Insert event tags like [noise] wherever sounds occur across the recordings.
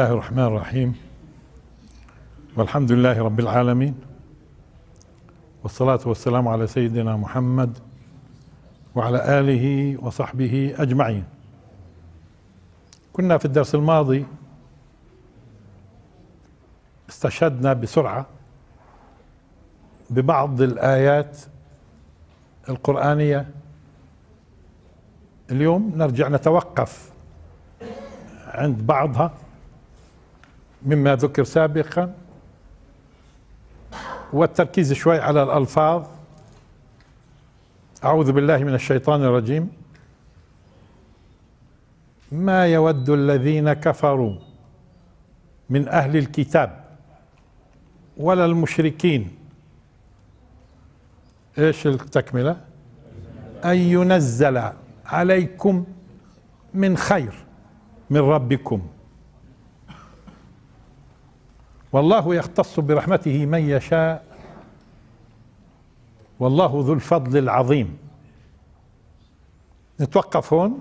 الله الرحمن الرحيم والحمد لله رب العالمين والصلاة والسلام على سيدنا محمد وعلى آله وصحبه أجمعين كنا في الدرس الماضي استشهدنا بسرعة ببعض الآيات القرآنية اليوم نرجع نتوقف عند بعضها مما ذكر سابقا والتركيز شوي على الألفاظ أعوذ بالله من الشيطان الرجيم ما يود الذين كفروا من أهل الكتاب ولا المشركين ايش التكملة أن ينزل عليكم من خير من ربكم والله يختص برحمته من يشاء والله ذو الفضل العظيم نتوقف هون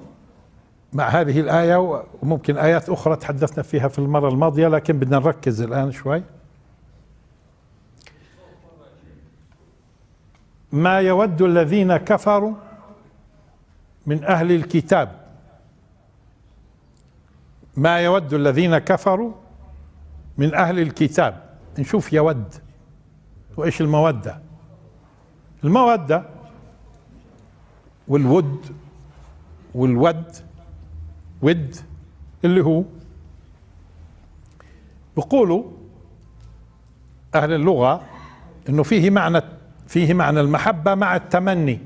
مع هذه الآية وممكن آيات أخرى تحدثنا فيها في المرة الماضية لكن بدنا نركز الآن شوي ما يود الذين كفروا من أهل الكتاب ما يود الذين كفروا من أهل الكتاب نشوف يود وإيش المودة المودة والود والود ود اللي هو بقولوا أهل اللغة إنه فيه معنى فيه معنى المحبة مع التمني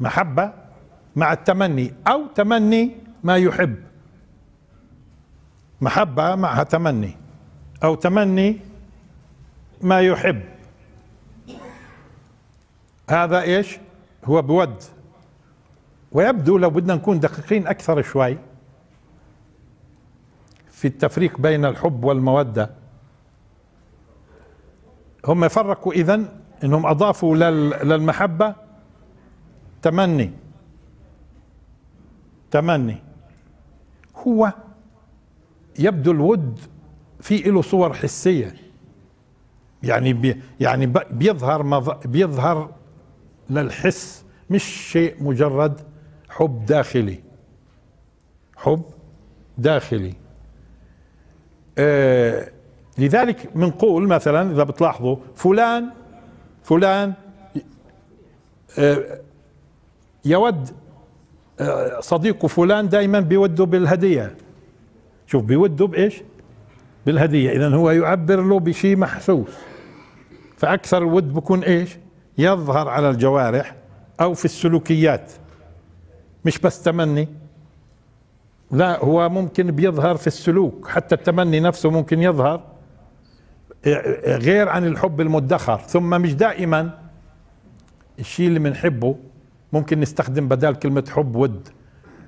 محبة مع التمني أو تمني ما يحب محبة معها تمني أو تمني ما يحب هذا إيش هو بود ويبدو لو بدنا نكون دقيقين أكثر شوي في التفريق بين الحب والمودة هم فرقوا إذن أنهم أضافوا للمحبة تمني تمني هو يبدو الود في له صور حسيه يعني بي يعني بيظهر ما بيظهر للحس مش شيء مجرد حب داخلي حب داخلي آه لذلك بنقول مثلا اذا بتلاحظوا فلان فلان آه يود آه، صديقه فلان دائما بيوده بالهديه شوف بوده بايش بالهديه اذا هو يعبر له بشيء محسوس فاكثر الود بكون ايش يظهر على الجوارح او في السلوكيات مش بس تمني لا هو ممكن بيظهر في السلوك حتى التمني نفسه ممكن يظهر غير عن الحب المدخر ثم مش دائما الشيء اللي بنحبه ممكن نستخدم بدال كلمة حب ود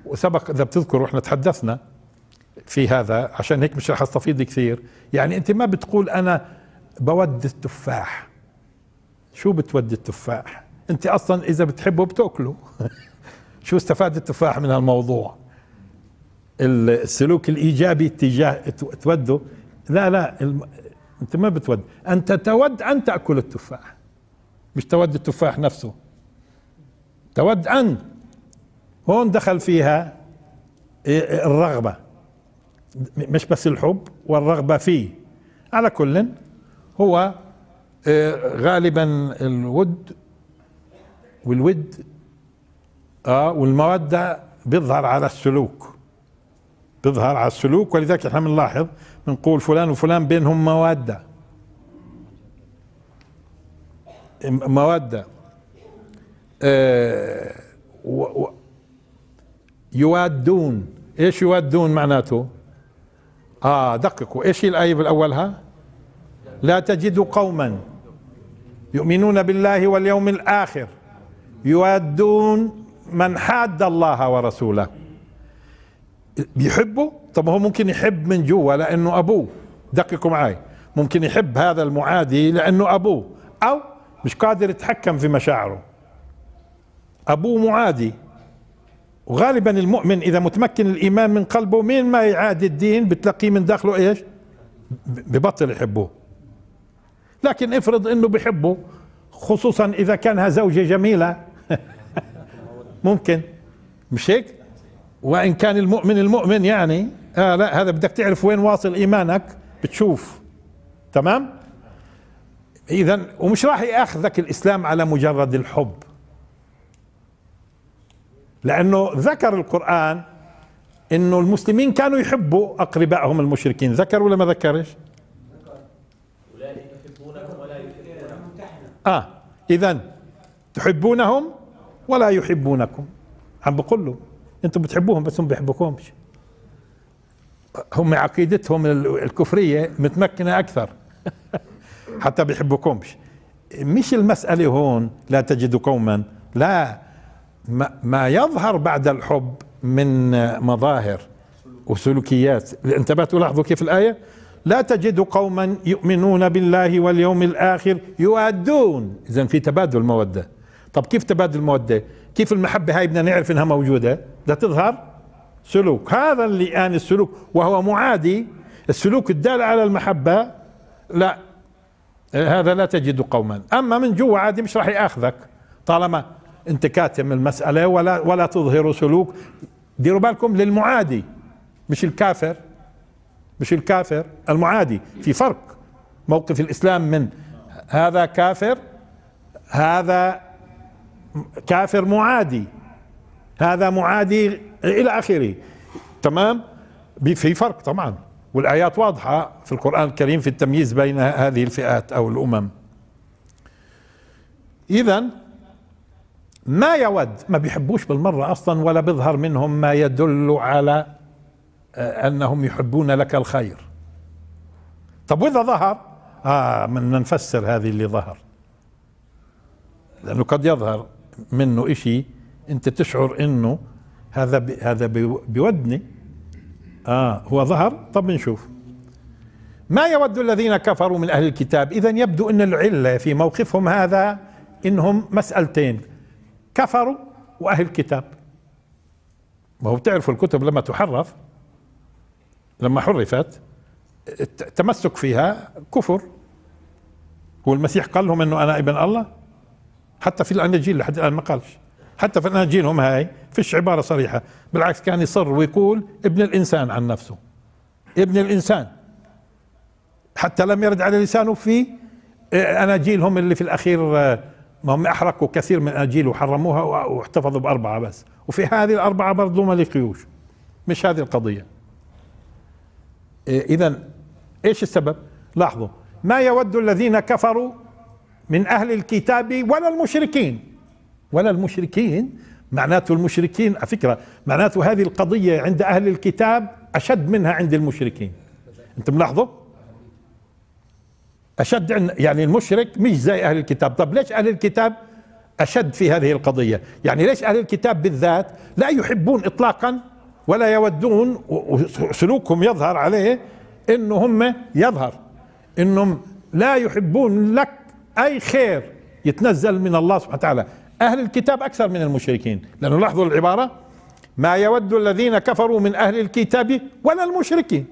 وسبق إذا بتذكروا احنا تحدثنا في هذا عشان هيك مش رح استفيض كثير يعني انت ما بتقول انا بود التفاح شو بتودي التفاح انت اصلا اذا بتحبه بتاكله [laughs] شو استفاد التفاح من هالموضوع السلوك الايجابي تجاه توده لا لا الم... انت ما بتود انت تود ان تاكل التفاح مش تود التفاح نفسه تود ان هون دخل فيها إيه، الرغبه مش بس الحب والرغبة فيه على كل هو آه، غالبا الود والود اه والمودة بيظهر على السلوك بيظهر على السلوك ولذلك احنا بنلاحظ بنقول فلان وفلان بينهم مودة مودة آه، يوادون ايش يوادون معناته آه دققوا إيش الآية بالأولها لا تجد قوما يؤمنون بالله واليوم الآخر يودون من حاد الله ورسوله بيحبه طب هو ممكن يحب من جوا لأنه أبوه دققوا معي ممكن يحب هذا المعادي لأنه أبوه أو مش قادر يتحكم في مشاعره أبوه معادي وغالبا المؤمن اذا متمكن الايمان من قلبه مين ما يعادي الدين بتلاقيه من داخله ايش ببطل يحبه لكن افرض انه بحبه خصوصا اذا كانها زوجة جميلة [laughs] ممكن مش هيك وان كان المؤمن المؤمن يعني آه لا هذا بدك تعرف وين واصل ايمانك بتشوف تمام اذا ومش راح ياخذك الاسلام على مجرد الحب لأنه ذكر القرآن انه المسلمين كانوا يحبوا اقربائهم المشركين ذكر ولا ما ذكرش اه اذا تحبونهم ولا يحبونكم عم بقول له انتم بتحبوهم بس هم بيحبوكمش هم عقيدتهم الكفريه متمكنه اكثر [laughs] حتى بيحبوكمش مش المساله هون لا تجد قوما لا ما يظهر بعد الحب من مظاهر وسلوكيات انتبهتوا تلاحظوا كيف الآية لا تجد قوما يؤمنون بالله واليوم الآخر يؤدون إذا في تبادل مودة طب كيف تبادل المودة كيف المحبة هاي بدنا نعرف انها موجودة بدها تظهر سلوك هذا اللي آن السلوك وهو معادي السلوك الدال على المحبة لا هذا لا تجد قوما أما من جوا عادي مش راح يأخذك طالما انت كاتم المسألة ولا ولا تظهر سلوك ديروا بالكم للمعادي مش الكافر مش الكافر المعادي في فرق موقف الإسلام من هذا كافر هذا كافر معادي هذا معادي إلى آخره تمام في فرق طبعا والآيات واضحة في القرآن الكريم في التمييز بين هذه الفئات أو الأمم إذا ما يود ما بيحبوش بالمرة أصلا ولا بيظهر منهم ما يدل على آه، أنهم يحبون لك الخير طب وإذا ظهر آه من نفسر هذه اللي ظهر لأنه قد يظهر منه إشي أنت تشعر أنه هذا بي هذا بيودني آه هو ظهر طب نشوف ما يود الذين كفروا من أهل الكتاب إذا يبدو أن العلة في موقفهم هذا إنهم مسألتين كفروا واهل الكتاب ما هو بتعرفوا الكتب لما تحرف لما حرفت التمسك فيها كفر هو المسيح قال لهم انه انا ابن الله حتى في الاناجيل لحد الان ما قالش حتى في الاناجيل هم هاي فيش عباره صريحه بالعكس كان يصر ويقول ابن الانسان عن نفسه ابن الانسان حتى لم يرد على لسانه في اناجيلهم اللي في الاخير ما هم أحرقوا كثير من اجيل وحرموها واحتفظوا بأربعة بس وفي هذه الأربعة برضو ما لقيوش مش هذه القضية إيه، إذا إيش السبب لاحظوا ما يود الذين كفروا من أهل الكتاب ولا المشركين ولا المشركين معناته المشركين على فكرة معناته هذه القضية عند أهل الكتاب أشد منها عند المشركين أنتم ملاحظوا أشد يعني المشرك مش زي أهل الكتاب طب ليش أهل الكتاب أشد في هذه القضية يعني ليش أهل الكتاب بالذات لا يحبون إطلاقا ولا يودون وسلوكهم يظهر عليه إنه هم يظهر إنهم لا يحبون لك أي خير يتنزل من الله سبحانه وتعالى أهل الكتاب أكثر من المشركين لأنه لاحظوا العبارة ما يود الذين كفروا من أهل الكتاب ولا المشركين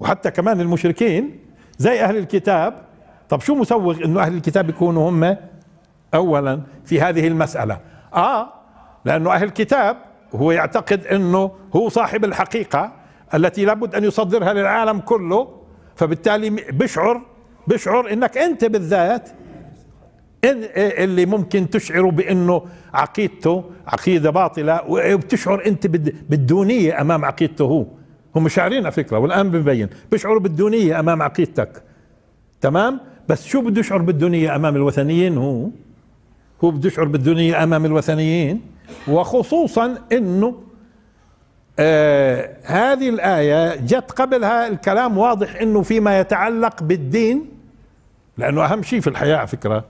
وحتى كمان المشركين زي أهل الكتاب طب شو مسوغ انه اهل الكتاب يكونوا هم اولا في هذه المساله اه لانه اهل الكتاب هو يعتقد انه هو صاحب الحقيقه التي لابد ان يصدرها للعالم كله فبالتالي بشعر بشعر انك انت بالذات اللي ممكن تشعره بانه عقيدته عقيده باطله وبتشعر انت بالدونيه امام عقيدته هو هم شاعرين على فكره والان ببين بشعروا بالدونيه امام عقيدتك تمام بس شو بده يشعر بالدنيا امام الوثنيين هو هو بده يشعر بالدنيا امام الوثنيين وخصوصا انه آه هذه الآية جت قبلها الكلام واضح انه فيما يتعلق بالدين لانه اهم شيء في الحياة على فكرة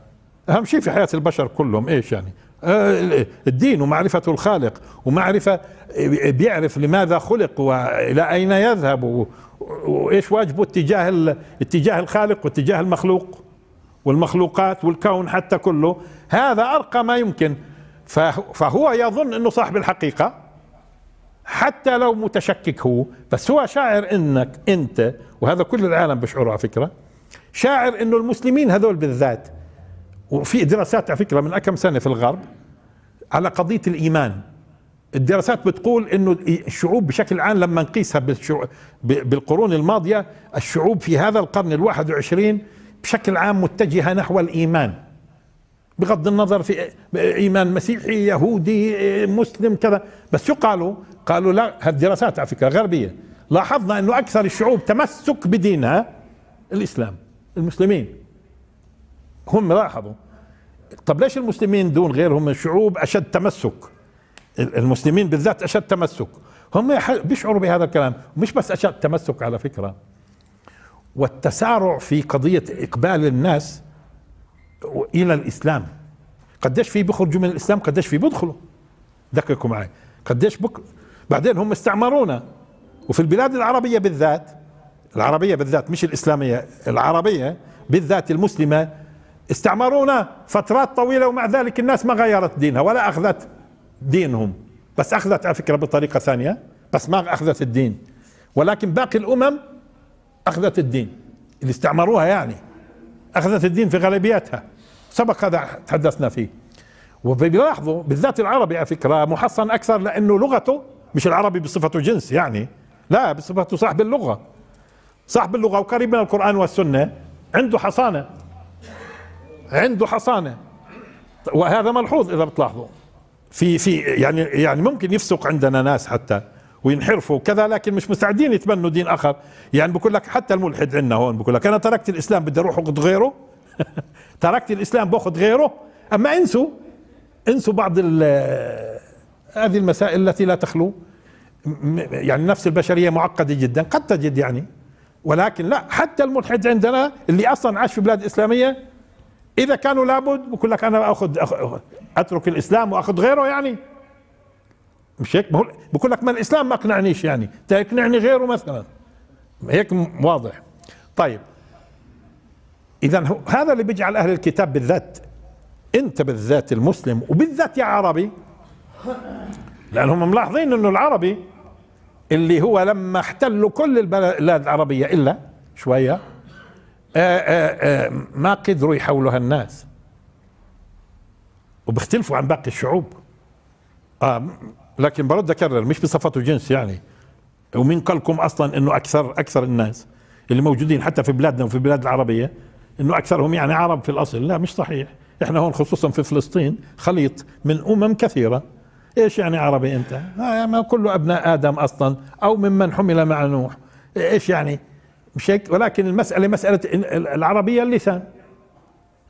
اهم شيء في حياة البشر كلهم ايش يعني آه، الدين ومعرفة الخالق ومعرفة آه، بيعرف لماذا خلق والى اين يذهب وايش واجبه اتجاه اتجاه الخالق واتجاه المخلوق والمخلوقات والكون حتى كله هذا ارقى ما يمكن فهو يظن انه صاحب الحقيقه حتى لو متشكك هو بس هو شاعر انك انت وهذا كل العالم بشعره على فكره شاعر انه المسلمين هذول بالذات وفي دراسات على فكره من كم سنه في الغرب على قضيه الايمان الدراسات بتقول انه الشعوب بشكل عام لما نقيسها بالقرون الماضيه الشعوب في هذا القرن الواحد وعشرين بشكل عام متجهه نحو الايمان بغض النظر في ايمان مسيحي يهودي مسلم كذا بس شو قالوا؟ قالوا لا هالدراسات على فكره غربيه لاحظنا انه اكثر الشعوب تمسك بدينها الاسلام المسلمين هم لاحظوا طب ليش المسلمين دون غيرهم من الشعوب اشد تمسك المسلمين بالذات أشد تمسك هم بيشعروا بهذا الكلام مش بس أشد تمسك على فكرة والتسارع في قضية إقبال الناس إلى الإسلام قديش في بيخرجوا من الإسلام قديش في بيدخلوا دققوا معي قديش بك بعدين هم استعمرونا وفي البلاد العربية بالذات العربية بالذات مش الإسلامية العربية بالذات المسلمة استعمرونا فترات طويلة ومع ذلك الناس ما غيرت دينها ولا أخذت دينهم بس أخذت على فكرة بطريقة ثانية بس ما أخذت الدين ولكن باقي الأمم أخذت الدين اللي استعمروها يعني أخذت الدين في غالبيتها سبق هذا تحدثنا فيه وبيلاحظوا بالذات العربي على فكرة محصن أكثر لأنه لغته مش العربي بصفته جنس يعني لا بصفته صاحب اللغة صاحب اللغة وقريب من القرآن والسنة عنده حصانة عنده حصانة وهذا ملحوظ إذا بتلاحظوا في في يعني يعني ممكن يفسق عندنا ناس حتى وينحرفوا وكذا لكن مش مستعدين يتبنوا دين اخر يعني بقول لك حتى الملحد عندنا هون بقول لك انا تركت الاسلام بدي اروح اخذ غيره [laughs] تركت الاسلام باخذ غيره اما انسوا انسوا بعض هذه المسائل التي لا تخلو يعني نفس البشريه معقده جدا قد تجد يعني ولكن لا حتى الملحد عندنا اللي اصلا عاش في بلاد اسلاميه اذا كانوا لابد بقول لك انا اخذ اترك الاسلام واخذ غيره يعني مش هيك بقول لك ما الاسلام ما اقنعنيش يعني تقنعني غيره مثلا هيك واضح طيب اذا هذا اللي بيجعل اهل الكتاب بالذات انت بالذات المسلم وبالذات يا عربي لانهم ملاحظين انه العربي اللي هو لما احتلوا كل البلاد العربيه الا شويه آه، آه، آه، ما قدروا يحولوها الناس وبيختلفوا عن باقي الشعوب لكن برد اكرر مش بصفته جنس يعني ومن قالكم اصلا انه اكثر اكثر الناس اللي موجودين حتى في بلادنا وفي البلاد العربيه انه اكثرهم يعني عرب في الاصل لا مش صحيح احنا هون خصوصا في فلسطين خليط من امم كثيره ايش يعني عربي انت؟ ما كله ابناء ادم اصلا او ممن حمل مع نوح ايش يعني؟ مش هيك ولكن المسألة مسألة العربية اللسان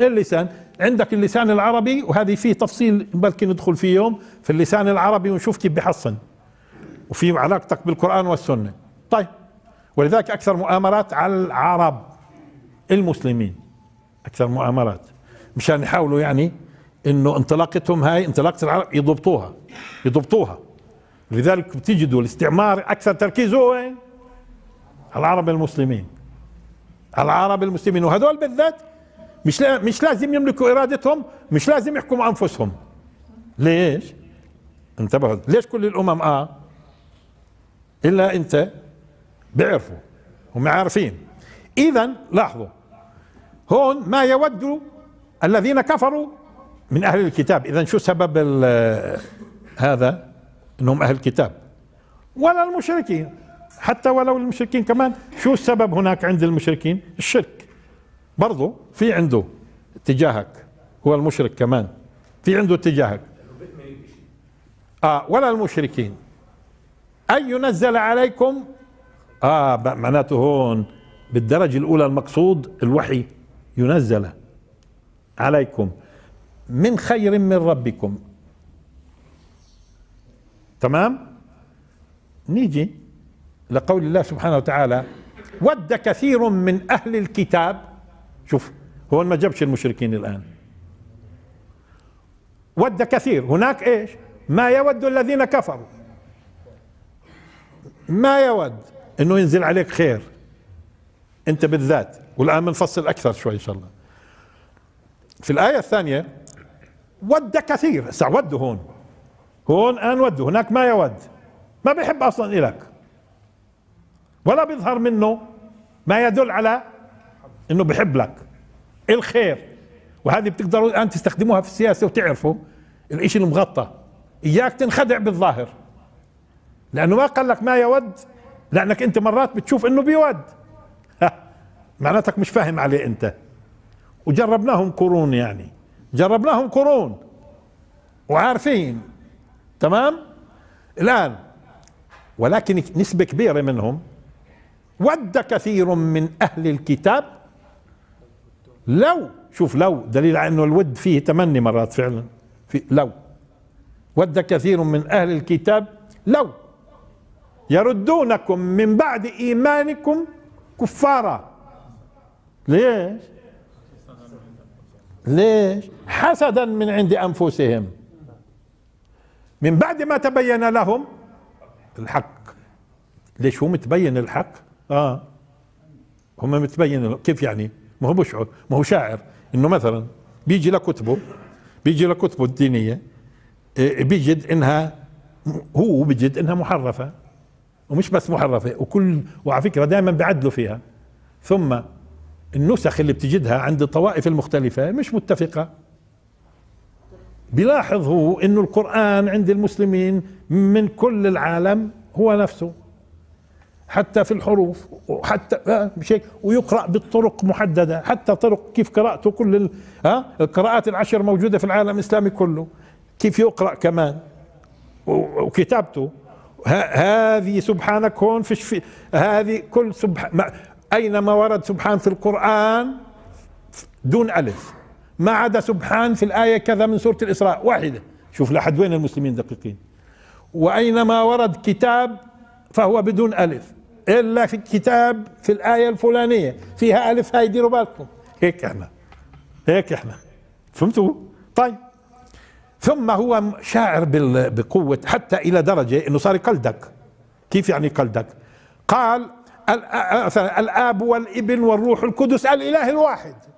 اللسان عندك اللسان العربي وهذه فيه تفصيل بلكي ندخل فيه يوم في اللسان العربي ونشوف كيف بحصن وفي علاقتك بالقرآن والسنة طيب ولذلك أكثر مؤامرات على العرب المسلمين أكثر مؤامرات مشان يحاولوا يعني انه انطلاقتهم هاي انطلاقه العرب يضبطوها يضبطوها لذلك بتجدوا الاستعمار اكثر تركيزه وين؟ العرب المسلمين العرب المسلمين وهذول بالذات مش لا مش لازم يملكوا ارادتهم مش لازم يحكموا انفسهم ليش انتبهوا ليش كل الامم اه الا انت بيعرفوا هم عارفين اذا لاحظوا هون ما يود الذين كفروا من اهل الكتاب اذا شو سبب هذا انهم اهل الكتاب ولا المشركين حتى ولو المشركين كمان شو السبب هناك عند المشركين الشرك برضو في عنده اتجاهك هو المشرك كمان في عنده اتجاهك آه ولا المشركين أن ينزل عليكم آه معناته هون بالدرجة الأولى المقصود الوحي ينزل عليكم من خير من ربكم تمام نيجي لقول الله سبحانه وتعالى ود كثير من أهل الكتاب شوف هو ما جابش المشركين الآن ود كثير هناك إيش ما يود الذين كفروا ما يود انه ينزل عليك خير انت بالذات والان بنفصل اكثر شوي ان شاء الله في الايه الثانيه ود كثير هسه ود هون هون ان ود هناك ما يود ما بيحب اصلا الك ولا بيظهر منه ما يدل على انه بحب لك إيه الخير وهذه بتقدروا الان تستخدموها في السياسه وتعرفوا الاشي المغطى اياك تنخدع بالظاهر لانه ما قال لك ما يود لانك انت مرات بتشوف انه بيود معناتك مش فاهم عليه انت وجربناهم قرون يعني جربناهم قرون وعارفين تمام الان ولكن نسبه كبيره منهم ود كثير من أهل الكتاب لو شوف لو دليل على أنه الود فيه تمني مرات فعلا في لو ود كثير من أهل الكتاب لو يردونكم من بعد إيمانكم كفارا ليش ليش حسدا من عند أنفسهم من بعد ما تبين لهم الحق ليش هو متبين الحق اه هم متبين كيف يعني ما هو بشعر ما هو شاعر انه مثلا بيجي لكتبه بيجي لكتبه الدينيه إيه، بيجد انها هو بيجد انها محرفه ومش بس محرفه وكل وعلى فكره دائما بيعدلوا فيها ثم النسخ اللي بتجدها عند الطوائف المختلفه مش متفقه بيلاحظ هو انه القران عند المسلمين من كل العالم هو نفسه حتى في الحروف وحتى بشكل ويقرا بالطرق محدده حتى طرق كيف قراءته كل ها القراءات العشر موجوده في العالم الاسلامي كله كيف يقرا كمان وكتابته هذه سبحانك هون فيش في هذه كل سبحان اينما ورد سبحان في القران دون الف ما عدا سبحان في الايه كذا من سوره الاسراء واحده شوف لحد وين المسلمين دقيقين واينما ورد كتاب فهو بدون الف إلا في الكتاب في الآية الفلانية فيها ألف هاي ديروا بالكم هيك إحنا هيك إحنا فهمتوا طيب ثم هو شاعر بقوة حتى إلى درجة أنه صار يقلدك كيف يعني يقلدك قال الآب والابن والروح القدس الإله الواحد [laughs]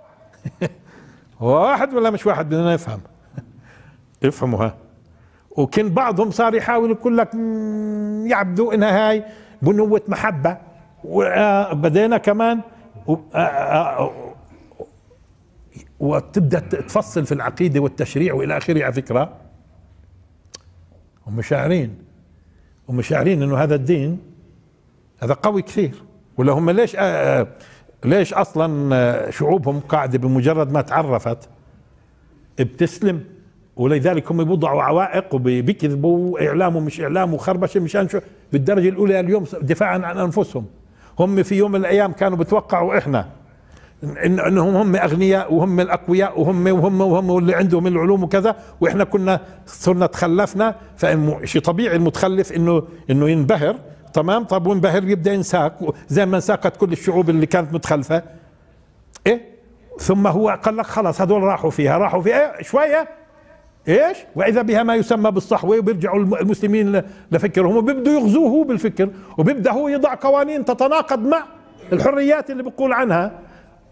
واحد ولا مش واحد بدنا نفهم [laughs] افهموا ها وكان بعضهم صار يحاول يقول لك يعبدوا انها هاي بنوة محبة وبدينا كمان وتبدا تفصل في العقيده والتشريع والى اخره على فكره هم شاعرين هم شاعرين انه هذا الدين هذا قوي كثير ولا هم ليش ليش اصلا شعوبهم قاعده بمجرد ما تعرفت بتسلم ولذلك هم بيوضعوا عوائق وبيكذبوا اعلام ومش اعلام وخربشه مشان شو بالدرجه الاولى اليوم دفاعا عن انفسهم هم في يوم من الايام كانوا بتوقعوا احنا إن انهم هم اغنياء وهم الاقوياء وهم وهم وهم واللي عندهم العلوم وكذا واحنا كنا صرنا تخلفنا شيء طبيعي المتخلف انه انه ينبهر تمام طب وينبهر يبدا ينساق زي ما انساقت كل الشعوب اللي كانت متخلفه ايه ثم هو قال لك خلاص هذول راحوا فيها راحوا فيها إيه شويه ايش واذا بها ما يسمى بالصحوه وبيرجعوا المسلمين لفكرهم وبيبدوا يغزوه بالفكر وبيبدا هو يضع قوانين تتناقض مع الحريات اللي بقول عنها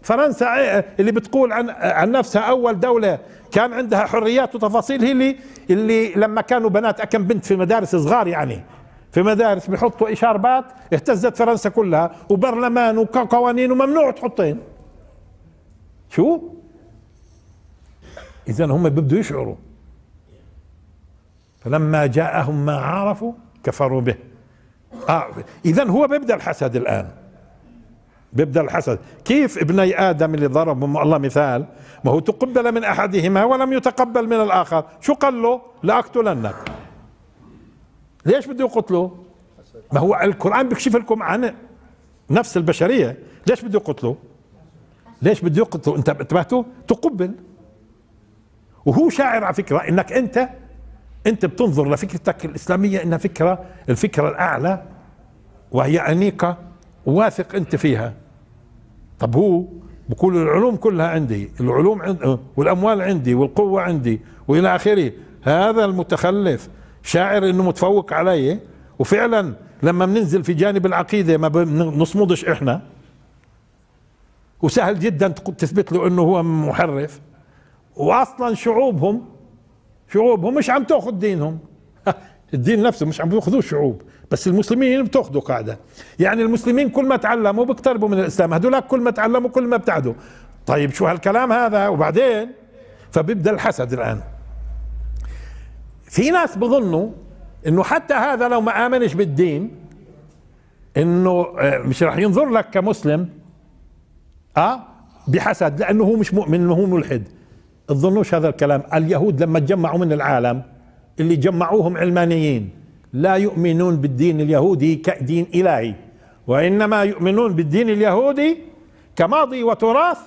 فرنسا إيه، اللي بتقول عن عن نفسها اول دوله كان عندها حريات وتفاصيل هي اللي اللي لما كانوا بنات كم بنت في مدارس صغار يعني في مدارس بيحطوا اشاربات اهتزت فرنسا كلها وبرلمان وقوانين وممنوع تحطين شو اذا هم بيبدوا يشعروا فلما جاءهم ما عرفوا كفروا به آه اذا هو بيبدا الحسد الان بيبدا الحسد كيف ابني ادم اللي ضربهم الله مثال ما هو تقبل من احدهما ولم يتقبل من الاخر شو قال له لاقتلنك ليش بده يقتله ما هو القران بيكشف لكم عن نفس البشريه ليش بده يقتله ليش بده يقتله انت انتبهتوا تقبل وهو شاعر على فكره انك انت انت بتنظر لفكرتك الاسلاميه انها فكره الفكره الاعلى وهي انيقه واثق انت فيها طب هو بقول العلوم كلها عندي العلوم عند آه، والاموال عندي والقوه عندي والى اخره هذا المتخلف شاعر انه متفوق علي وفعلا لما بننزل في جانب العقيده ما بنصمدش احنا وسهل جدا تثبت له انه هو محرف واصلا شعوبهم شعوبهم مش عم تاخذ دينهم [laughs] الدين نفسه مش عم بياخذوه شعوب بس المسلمين بتاخذوا قاعده يعني المسلمين كل ما تعلموا بيقتربوا من الاسلام هذولاك كل ما تعلموا كل ما ابتعدوا طيب شو هالكلام هذا وبعدين فبيبدا الحسد الان في ناس بظنوا انه حتى هذا لو ما امنش بالدين انه آه، مش راح ينظر لك كمسلم اه بحسد لانه هو مش مؤمن انه هو ملحد تظنوش هذا الكلام اليهود لما تجمعوا من العالم اللي جمعوهم علمانيين لا يؤمنون بالدين اليهودي كدين إلهي وإنما يؤمنون بالدين اليهودي كماضي وتراث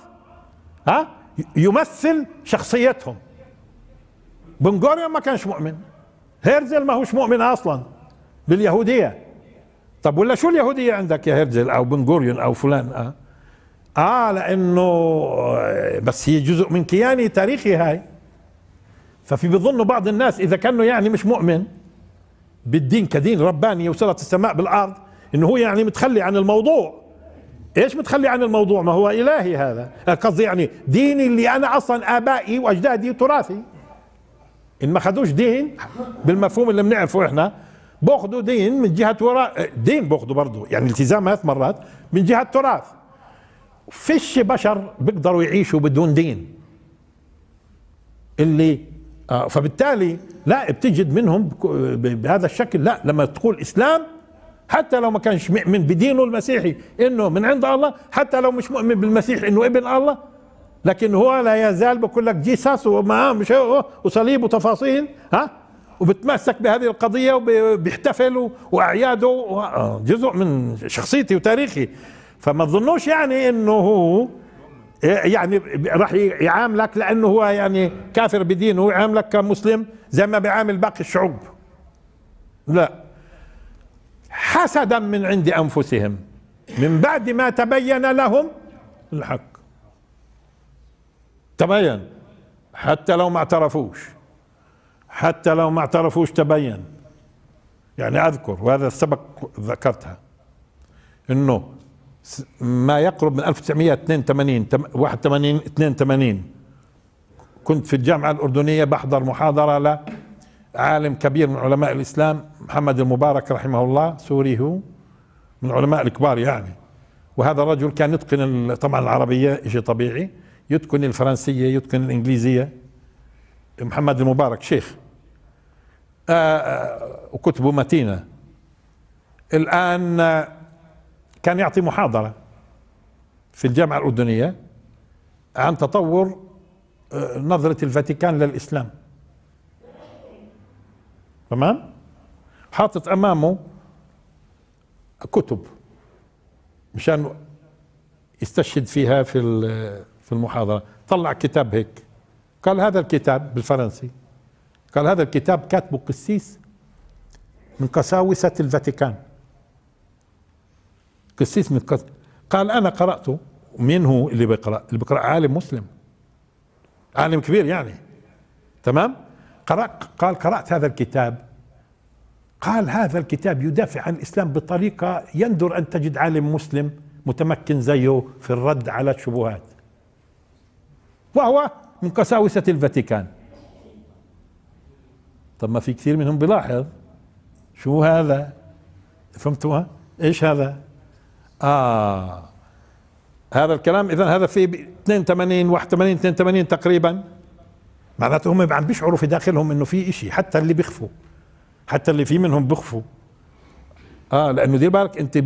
ها يمثل شخصيتهم بنغوريون ما كانش مؤمن هيرزل ما هوش مؤمن أصلا باليهودية طب ولا شو اليهودية عندك يا هيرزل أو بنغوريون أو فلان أه اه لانه آه، بس هي جزء من كياني تاريخي هاي ففي بيظنوا بعض الناس اذا كانه يعني مش مؤمن بالدين كدين رباني وصلت السماء بالارض انه هو يعني متخلي عن الموضوع ايش متخلي عن الموضوع ما هو الهي هذا قصدي يعني ديني اللي انا اصلا ابائي واجدادي تراثي ان ما خدوش دين بالمفهوم اللي بنعرفه احنا باخذوا دين من جهه وراء دين باخذوا برضه يعني التزامات مرات من جهه تراث فيش بشر بيقدروا يعيشوا بدون دين اللي آه فبالتالي لا بتجد منهم بهذا الشكل لا لما تقول اسلام حتى لو ما كانش مؤمن بدينه المسيحي انه من عند الله حتى لو مش مؤمن بالمسيح انه ابن الله لكن هو لا يزال بقول لك جيساس وما مش وصليب وتفاصيل ها وبتمسك بهذه القضيه وبيحتفل واعياده آه، جزء من شخصيتي وتاريخي فما تظنوش يعني انه هو يعني راح يعاملك لانه هو يعني كافر بدينه يعاملك كمسلم زي ما بيعامل باقي الشعوب لا حسدا من عند انفسهم من بعد ما تبين لهم الحق تبين حتى لو ما اعترفوش حتى لو ما اعترفوش تبين يعني اذكر وهذا سبق ذكرتها انه ما يقرب من 1982 81 82 كنت في الجامعة الأردنية بحضر محاضرة لعالم كبير من علماء الإسلام محمد المبارك رحمه الله سوري هو من علماء الكبار يعني وهذا الرجل كان يتقن طبعا العربية شيء طبيعي يتقن الفرنسية يتقن الإنجليزية محمد المبارك شيخ آه، آه، وكتبه متينة الآن كان يعطي محاضرة في الجامعة الأردنية عن تطور آه، نظرة الفاتيكان للإسلام تمام حاطط أمامه كتب مشان يستشهد فيها في في المحاضرة طلع كتاب هيك قال هذا الكتاب بالفرنسي قال هذا الكتاب كاتبه قسيس من قساوسة الفاتيكان قسيس قسيس قال أنا قرأته مين هو اللي بيقرأ اللي بيقرأ عالم مسلم عالم كبير يعني تمام قرأ قال قرأت هذا الكتاب قال هذا الكتاب يدافع عن الإسلام بطريقة يندر أن تجد عالم مسلم متمكن زيه في الرد على الشبهات وهو من قساوسة الفاتيكان طب ما في كثير منهم بلاحظ شو هذا فهمتوها ايش هذا آه هذا الكلام إذا هذا في 82 81 82 تقريبا معناته هم عم بيشعروا في داخلهم إنه في إشي حتى اللي بيخفوا حتى اللي في منهم بيخفوا آه لأنه دير بالك أنت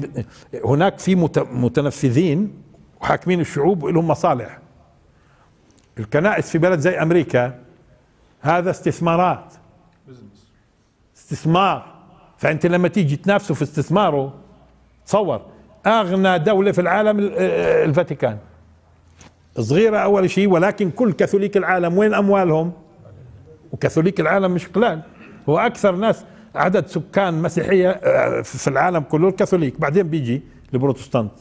هناك في متنفذين وحاكمين الشعوب ولهم مصالح الكنائس في بلد زي أمريكا هذا استثمارات استثمار فانت لما تيجي تنافسه في استثماره تصور اغنى دوله في العالم آه، آه، الفاتيكان صغيره اول شيء ولكن كل كاثوليك العالم وين اموالهم وكاثوليك العالم مش قلال هو اكثر ناس عدد سكان مسيحيه آه، في العالم كله الكاثوليك بعدين بيجي البروتستانت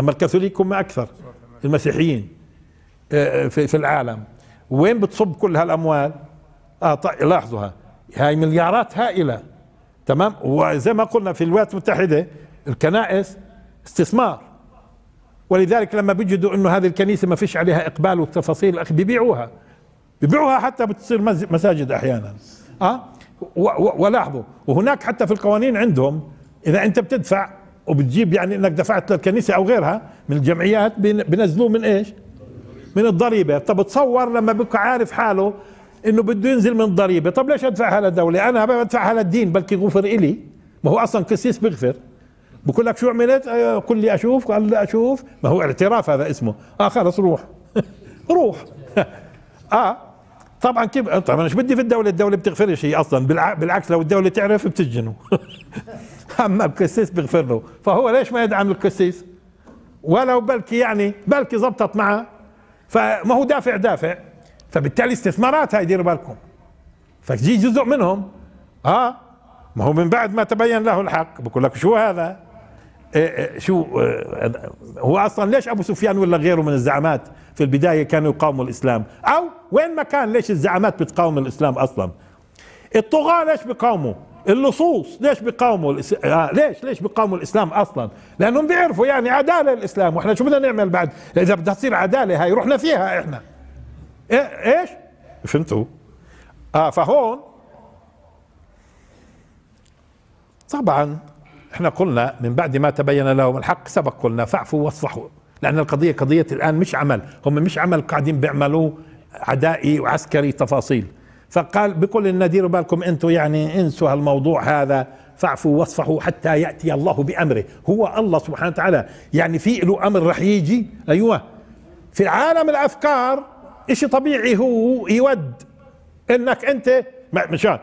اما الكاثوليك هم اكثر المسيحيين في العالم وين بتصب كل هالاموال اه طيب، لاحظوها هاي مليارات هائله تمام وزي ما قلنا في الولايات المتحده الكنائس استثمار ولذلك لما بيجدوا انه هذه الكنيسه ما فيش عليها اقبال والتفاصيل بيبيعوها بيبيعوها حتى بتصير مساجد احيانا اه ولاحظوا وهناك حتى في القوانين عندهم اذا انت بتدفع وبتجيب يعني انك دفعت للكنيسه او غيرها من الجمعيات بنزلوه من ايش؟ من الضريبه، طب تصور لما بك عارف حاله انه بده ينزل من الضريبه، طب ليش ادفعها للدوله؟ انا بدفعها للدين بلكي غفر الي، ما هو اصلا قسيس بيغفر بقول لك شو عملت أيوة، قل لي اشوف قال لا اشوف ما هو اعتراف هذا اسمه اه خلص روح [laughs] روح [laughs] اه طبعا كيف طبعا ايش بدي في الدوله الدوله بتغفرش هي اصلا بالعكس لو الدوله تعرف بتسجنه [laughs] اما القسيس بيغفر له فهو ليش ما يدعم القسيس ولو بلكي يعني بلكي زبطت معه فما هو دافع دافع فبالتالي استثمارات هاي ديروا بالكم فجي جزء منهم اه ما هو من بعد ما تبين له الحق بقول لك شو هذا إيه، إيه، شو إيه، هو اصلا ليش ابو سفيان ولا غيره من الزعامات في البدايه كانوا يقاوموا الاسلام او وين ما كان ليش الزعامات بتقاوم الاسلام اصلا الطغاه ليش بيقاوموا اللصوص ليش بيقاوموا الإس... آه ليش ليش بيقاوموا الاسلام اصلا لانهم بيعرفوا يعني عداله الاسلام واحنا شو بدنا نعمل بعد اذا بدها تصير عداله هاي رحنا فيها احنا ايش فهمتوا اه فهون طبعا احنا قلنا من بعد ما تبين لهم الحق سبق قلنا فاعفوا واصفحوا لان القضيه قضيه الان مش عمل هم مش عمل قاعدين بيعملوا عدائي وعسكري تفاصيل فقال بكل النذير ديروا بالكم انتم يعني انسوا هالموضوع هذا فاعفوا واصفحوا حتى ياتي الله بامره هو الله سبحانه وتعالى يعني في له امر رح يجي ايوه في عالم الافكار شيء طبيعي هو يود انك انت مشان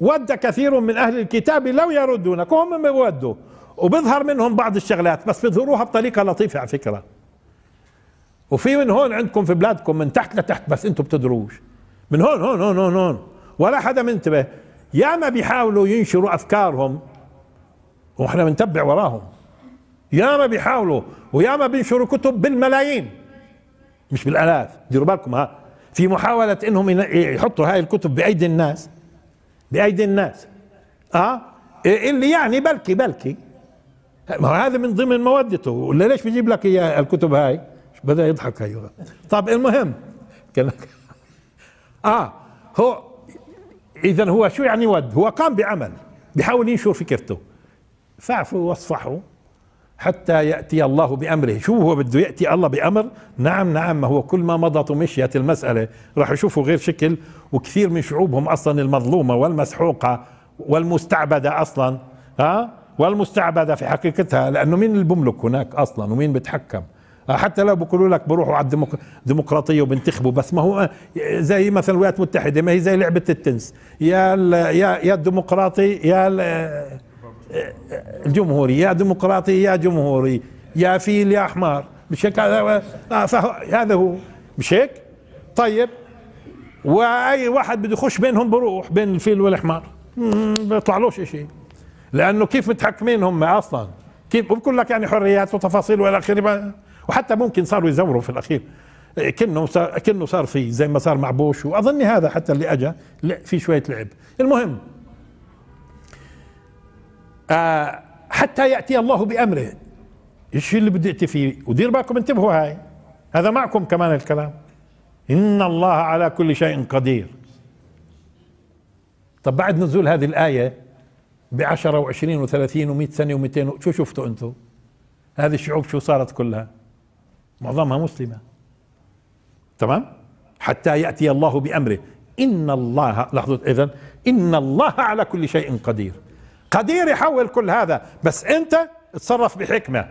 ود كثير من أهل الكتاب لو يردونك وهم بيودوا وبيظهر منهم بعض الشغلات بس بيظهروها بطريقة لطيفة على فكرة وفي من هون عندكم في بلادكم من تحت لتحت بس انتم بتدروش من هون هون هون هون هون ولا حدا منتبه يا ما بيحاولوا ينشروا أفكارهم واحنا بنتبع وراهم يا ما بيحاولوا ويا ما بينشروا كتب بالملايين مش بالالاف ديروا بالكم ها في محاوله انهم يحطوا هاي الكتب بايدي الناس بايدي الناس اه اللي يعني بلكي بلكي ما هذا من ضمن مودته ولا ليش بيجيب لك اياها الكتب هاي بدا يضحك ايوه طب المهم [laughs] اه هو اذا هو شو يعني ود هو قام بعمل بيحاول ينشر فكرته فاعفوا واصفحوا حتى يأتي الله بأمره شو هو بده يأتي الله بأمر نعم نعم ما هو كل ما مضت ومشيت المسألة راح يشوفوا غير شكل وكثير من شعوبهم أصلا المظلومة والمسحوقة والمستعبدة أصلا ها والمستعبدة في حقيقتها لأنه مين اللي بملك هناك أصلا ومين بتحكم آه، حتى لو بيقولوا لك بروحوا على الديمقراطيه وبنتخبوا بس ما هو آه، زي مثلا الولايات المتحده ما هي زي لعبه التنس يا يا يا الديمقراطي يا آه، الجمهوري يا ديمقراطي يا جمهوري يا فيل يا حمار مش هيك هذا هو مش آه، هيك طيب واي واحد بده يخش بينهم بروح بين الفيل والحمار بيطلعلوش شيء لانه كيف متحكمين هم اصلا كيف وبقول لك يعني حريات وتفاصيل والى اخره وحتى ممكن صاروا يزوروا في الاخير كنه صار كنه صار في زي ما صار مع بوش واظن هذا حتى اللي اجى في شويه لعب المهم آه، حتى يأتي الله بأمره ايش اللي بدي أتي فيه ودير بالكم انتبهوا هاي هذا معكم كمان الكلام إن الله على كل شيء قدير طب بعد نزول هذه الآية بعشرة وعشرين وثلاثين ومئة سنة ومئتين شو شفتوا أنتم هذه الشعوب شو صارت كلها معظمها مسلمة تمام حتى يأتي الله بأمره إن الله لحظة إذن إن الله على كل شيء قدير قدير يحول كل هذا بس أنت اتصرف بحكمة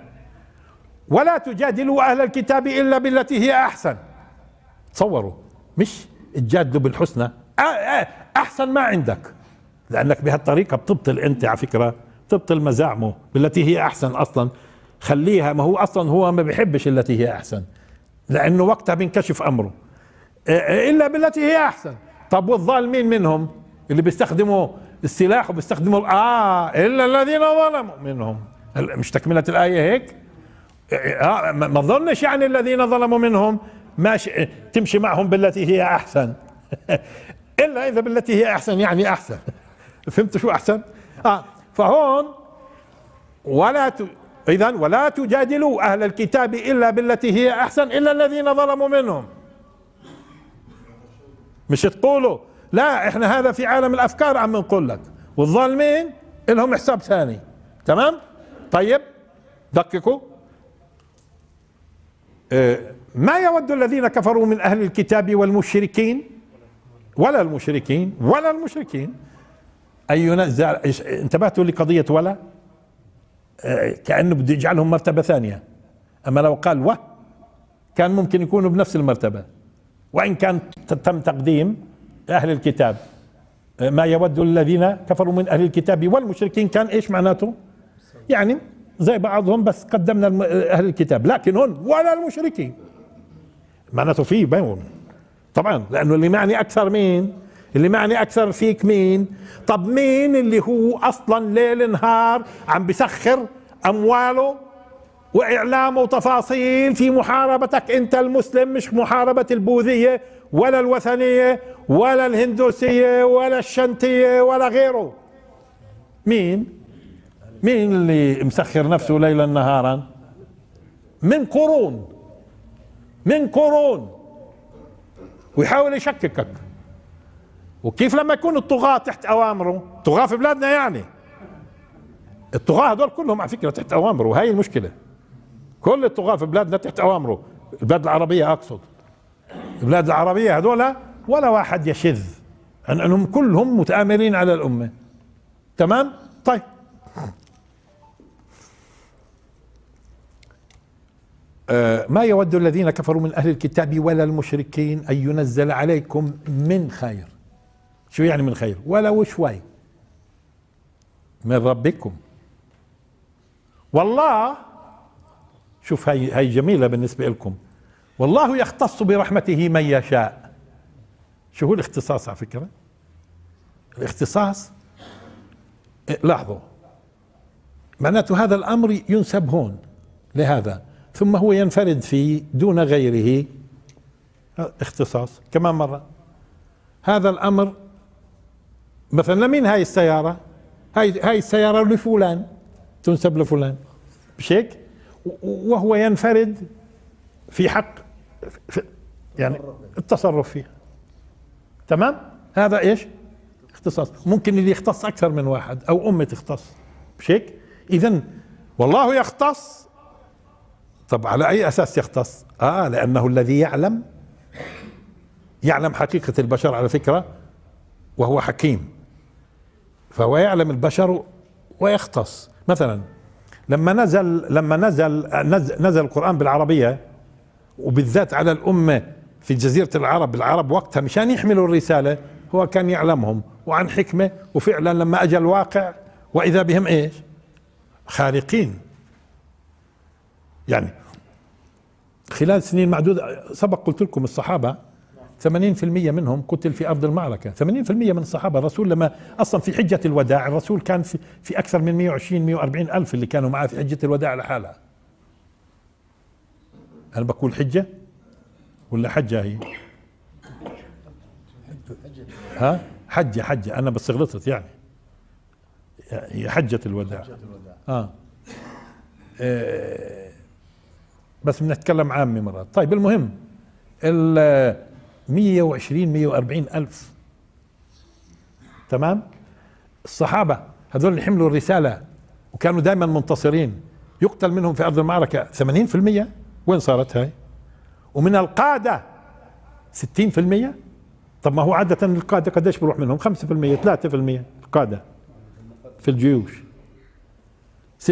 ولا تجادلوا أهل الكتاب إلا بالتي هي أحسن تصوروا مش تجادلوا بالحسنى أحسن ما عندك لأنك بهالطريقة بتبطل أنت على فكرة تبطل مزاعمه بالتي هي أحسن أصلا خليها ما هو أصلا هو ما بيحبش التي هي أحسن لأنه وقتها بينكشف أمره إلا بالتي هي أحسن طب والظالمين منهم اللي بيستخدموا السلاح وبيستخدموا اه الا الذين ظلموا منهم مش تكمله الايه هيك؟ آه ما ظنش يعني الذين ظلموا منهم ماشي تمشي معهم بالتي هي احسن [laughs] الا اذا بالتي هي احسن يعني احسن [laughs] فهمت شو احسن؟ اه فهون ولا ت... اذا ولا تجادلوا اهل الكتاب الا بالتي هي احسن الا الذين ظلموا منهم مش تقولوا لا احنا هذا في عالم الافكار عم نقول لك والظالمين لهم حساب ثاني تمام طيب دققوا آه، ما يود الذين كفروا من اهل الكتاب والمشركين ولا المشركين ولا المشركين ان ينزل انتبهتوا لقضيه ولا آه، كانه بده يجعلهم مرتبه ثانيه اما لو قال و كان ممكن يكونوا بنفس المرتبه وان كان تم تقديم أهل الكتاب أه، ما يود الذين كفروا من أهل الكتاب والمشركين كان إيش معناته يعني زي بعضهم بس قدمنا أه، أهل الكتاب لكن هون ولا المشركين معناته في بينهم طبعا لأنه اللي معني أكثر مين اللي معني أكثر فيك مين طب مين اللي هو أصلا ليل نهار عم بسخر أمواله واعلامه وتفاصيل في محاربتك انت المسلم مش محاربه البوذيه ولا الوثنيه ولا الهندوسية ولا الشنتية ولا غيره مين مين اللي مسخر نفسه ليلا نهارا من قرون من قرون ويحاول يشككك وكيف لما يكون الطغاة تحت أوامره طغاة في بلادنا يعني الطغاة هذول كلهم على فكرة تحت أوامره وهي المشكلة كل الطغاة في بلادنا تحت أوامره البلاد العربية أقصد البلاد العربية هذول ولا واحد يشذ لأنهم كلهم متآمرين على الأمة تمام طيب آه، ما يود الذين كفروا من أهل الكتاب ولا المشركين أن ينزل عليكم من خير شو يعني من خير ولو شوي من ربكم والله شوف هاي هاي جميلة بالنسبة لكم والله يختص برحمته من يشاء شو هو الاختصاص على فكرة الاختصاص لاحظوا معناته هذا الأمر ينسب هون لهذا ثم هو ينفرد فيه دون غيره اختصاص كمان مرة هذا الأمر مثلا لمين هاي السيارة هاي, هاي السيارة لفلان تنسب لفلان مش هيك وهو ينفرد في حق في يعني التصرف فيها تمام هذا ايش اختصاص ممكن اللي يختص اكثر من واحد او امه تختص مش هيك اذا والله يختص طب على اي اساس يختص اه لانه الذي يعلم يعلم حقيقه البشر على فكره وهو حكيم فهو يعلم البشر ويختص مثلا لما نزل لما نزل نزل, نزل القران بالعربيه وبالذات على الامه في جزيرة العرب العرب وقتها مشان يحملوا الرسالة هو كان يعلمهم وعن حكمة وفعلا لما أجى الواقع وإذا بهم إيش خارقين يعني خلال سنين معدودة سبق قلت لكم الصحابة 80% منهم قتل في أرض المعركة 80% من الصحابة الرسول لما أصلا في حجة الوداع الرسول كان في, في أكثر من 120 140 ألف اللي كانوا معاه في حجة الوداع لحالها انا بقول حجة ولا حجة هي ها حجة حجة أنا بس غلطت يعني هي حجة الوداع آه. آه. بس بنتكلم عامة مرات طيب المهم ال 120 140 ألف تمام الصحابة هذول اللي حملوا الرسالة وكانوا دائما منتصرين يقتل منهم في أرض المعركة 80% وين صارت هاي ومن القادة 60% طب ما هو عادة القادة قديش بروح منهم 5% 3% القادة في الجيوش 60%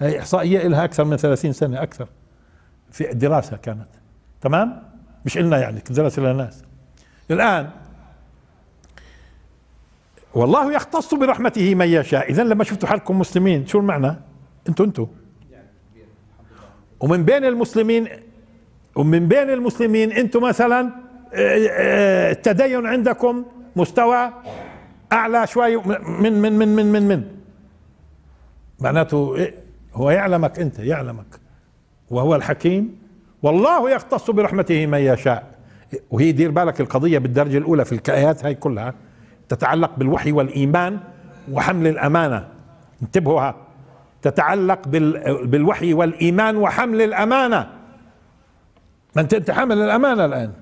هي إحصائية لها أكثر من 30 سنة أكثر في دراسة كانت تمام مش إلنا يعني دراسة للناس الآن والله يختص برحمته من يشاء إذا لما شفتوا حالكم مسلمين شو المعنى أنتوا أنتوا ومن بين المسلمين ومن بين المسلمين انتم مثلا آه، آه، التدين عندكم مستوى اعلى شوي من من من من من من معناته إيه، هو يعلمك انت يعلمك وهو الحكيم والله يختص برحمته من يشاء وهي دير بالك القضيه بالدرجه الاولى في الكايات هاي كلها تتعلق بالوحي والايمان وحمل الامانه انتبهوا تتعلق بالوحي والايمان وحمل الامانه ما انت انت حامل الامانه الان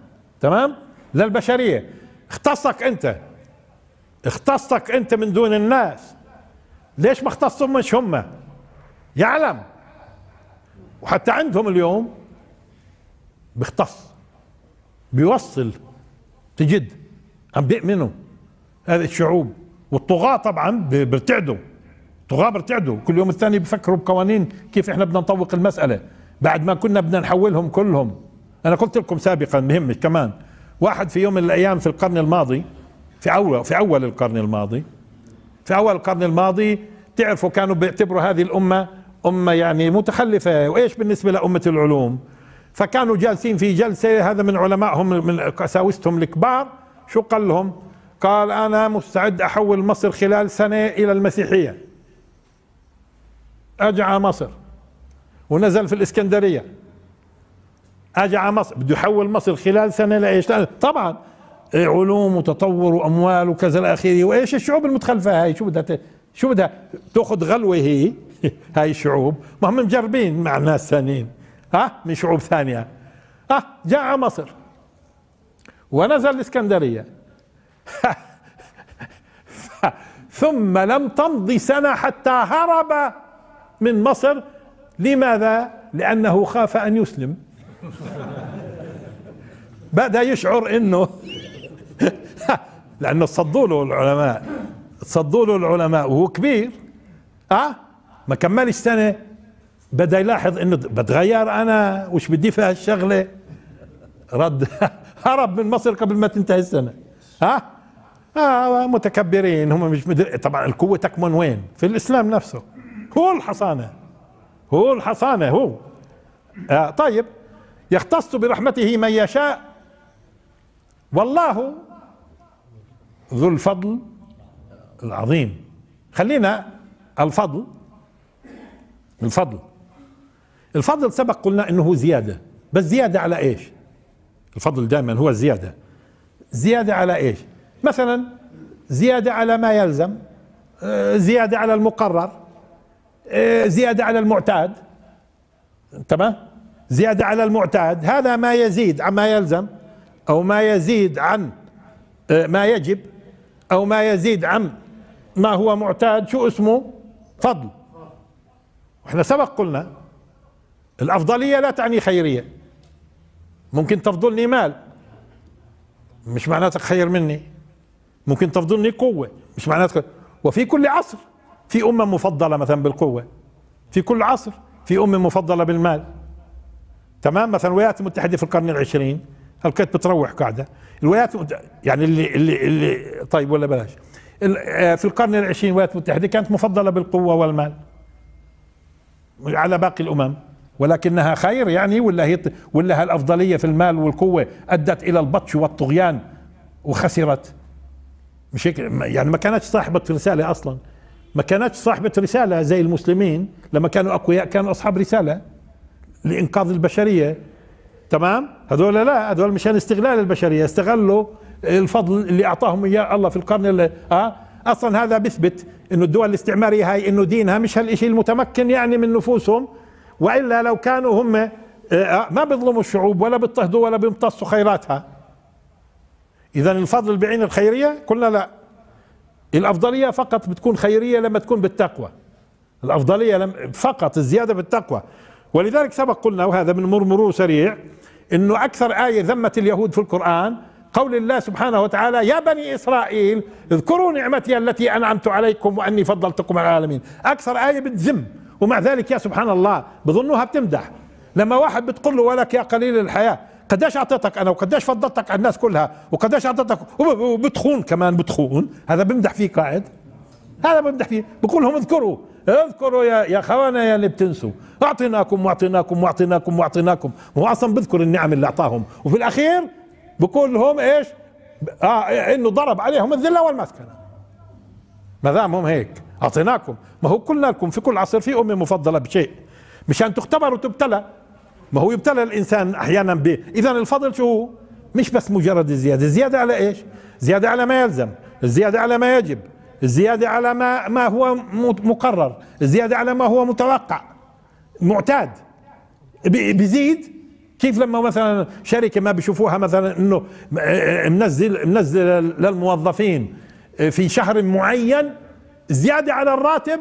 تمام للبشريه اختصك انت اختصك انت من دون الناس ليش ما اختصمش هم يعلم وحتى عندهم اليوم بيختص بيوصل تجد عم بيؤمنوا هذه الشعوب والطغاة طبعا بيرتعدوا تغامر تعدوا كل يوم الثاني بفكروا بقوانين كيف احنا بدنا نطوق المساله بعد ما كنا بدنا نحولهم كلهم انا قلت لكم سابقا مهم كمان واحد في يوم من الايام في القرن الماضي في اول في اول القرن الماضي في اول القرن الماضي تعرفوا كانوا بيعتبروا هذه الامه امه يعني متخلفه وايش بالنسبه لامه العلوم فكانوا جالسين في جلسه هذا من علمائهم من اساوستهم الكبار شو قال لهم؟ قال انا مستعد احول مصر خلال سنه الى المسيحيه على مصر ونزل في الاسكندريه على مصر بده يحول مصر خلال سنه لايش؟ طبعا علوم وتطور واموال وكذا الاخير وايش الشعوب المتخلفه هاي شو بدها شو بدها تاخذ غلوه هي [laughs] هاي الشعوب ما هم مجربين مع ناس ثانيين ها من شعوب ثانيه ها جاء مصر ونزل الاسكندريه [laughs] ثم لم تمضي سنه حتى هرب من مصر لماذا لانه خاف ان يسلم بدا يشعر انه [laughs] لانه صدوا له العلماء صدوا له العلماء وهو كبير اه ما كملش سنه بدا يلاحظ انه بتغير انا وش بدي في هالشغله رد [laughs] هرب من مصر قبل ما تنتهي السنه ها آه؟, آه متكبرين هم مش مدر... طبعا القوه تكمن وين في الاسلام نفسه هو الحصانة هو الحصانة هو آه طيب يختص برحمته من يشاء والله ذو الفضل العظيم خلينا الفضل الفضل الفضل سبق قلنا انه زيادة بس زيادة على ايش الفضل دائما هو الزيادة زيادة على ايش مثلا زيادة على ما يلزم آه، زيادة على المقرر إيه، زيادة على المعتاد تمام زيادة على المعتاد هذا ما يزيد عما يلزم أو ما يزيد عن إيه، ما يجب أو ما يزيد عن ما هو معتاد شو اسمه فضل واحنا سبق قلنا الأفضلية لا تعني خيرية ممكن تفضلني مال مش معناتك خير مني ممكن تفضلني قوة مش معناتك وفي كل عصر في أمة مفضلة مثلا بالقوة في كل عصر في أمة مفضلة بالمال تمام مثلا الولايات المتحدة في القرن العشرين الكانت بتروح قاعدة الولايات المتحدة يعني اللي اللي اللي طيب ولا بلاش آه، في القرن العشرين الولايات المتحدة كانت مفضلة بالقوة والمال على باقي الأمم ولكنها خير يعني ولا هي ولا هالافضليه في المال والقوه ادت الى البطش والطغيان وخسرت مش هيك يعني ما كانتش صاحبه رساله اصلا ما كانتش صاحبة رسالة زي المسلمين لما كانوا أقوياء كانوا أصحاب رسالة لإنقاذ البشرية تمام هذول لا هذول مشان استغلال البشرية استغلوا الفضل اللي أعطاهم إياه الله في القرن اللي آه أصلا هذا بثبت إنه الدول الاستعمارية هاي إنه دينها مش هالشيء المتمكن يعني من نفوسهم وإلا لو كانوا هم آه، آه، ما بيظلموا الشعوب ولا بيضطهدوا ولا بيمتصوا خيراتها إذا الفضل بعين الخيرية قلنا لا الأفضلية فقط بتكون خيرية لما تكون بالتقوى الأفضلية لم فقط الزيادة بالتقوى ولذلك سبق قلنا وهذا من مرور سريع أنه أكثر آية ذمت اليهود في القرآن قول الله سبحانه وتعالى يا بني إسرائيل اذكروا نعمتي التي أنعمت عليكم وأني فضلتكم على العالمين أكثر آية بتذم ومع ذلك يا سبحان الله بظنوها بتمدح لما واحد بتقول له ولك يا قليل الحياة قداش اعطيتك انا وقداش فضلتك على الناس كلها وقداش اعطيتك وبتخون كمان بتخون هذا بمدح فيه قاعد هذا بمدح فيه بقول لهم اذكروا اذكروا يا يا خوانا يا اللي بتنسوا اعطيناكم واعطيناكم واعطيناكم واعطيناكم هو اصلا بذكر النعم اللي اعطاهم وفي الاخير بقول لهم ايش اه انه ضرب عليهم الذله والمسكنه ما دام هم هيك اعطيناكم ما هو قلنا لكم في كل عصر في امه مفضله بشيء مشان تختبر وتبتلى ما هو يبتلى الانسان احيانا ب اذا الفضل شو هو؟ مش بس مجرد الزياده، الزياده على ايش؟ الزياده على ما يلزم، زياده على ما يجب، الزياده على ما ما هو مقرر، الزياده على ما هو متوقع معتاد بيزيد كيف لما مثلا شركه ما بيشوفوها مثلا انه آه، منزل منزل للموظفين آه، في شهر معين زياده على الراتب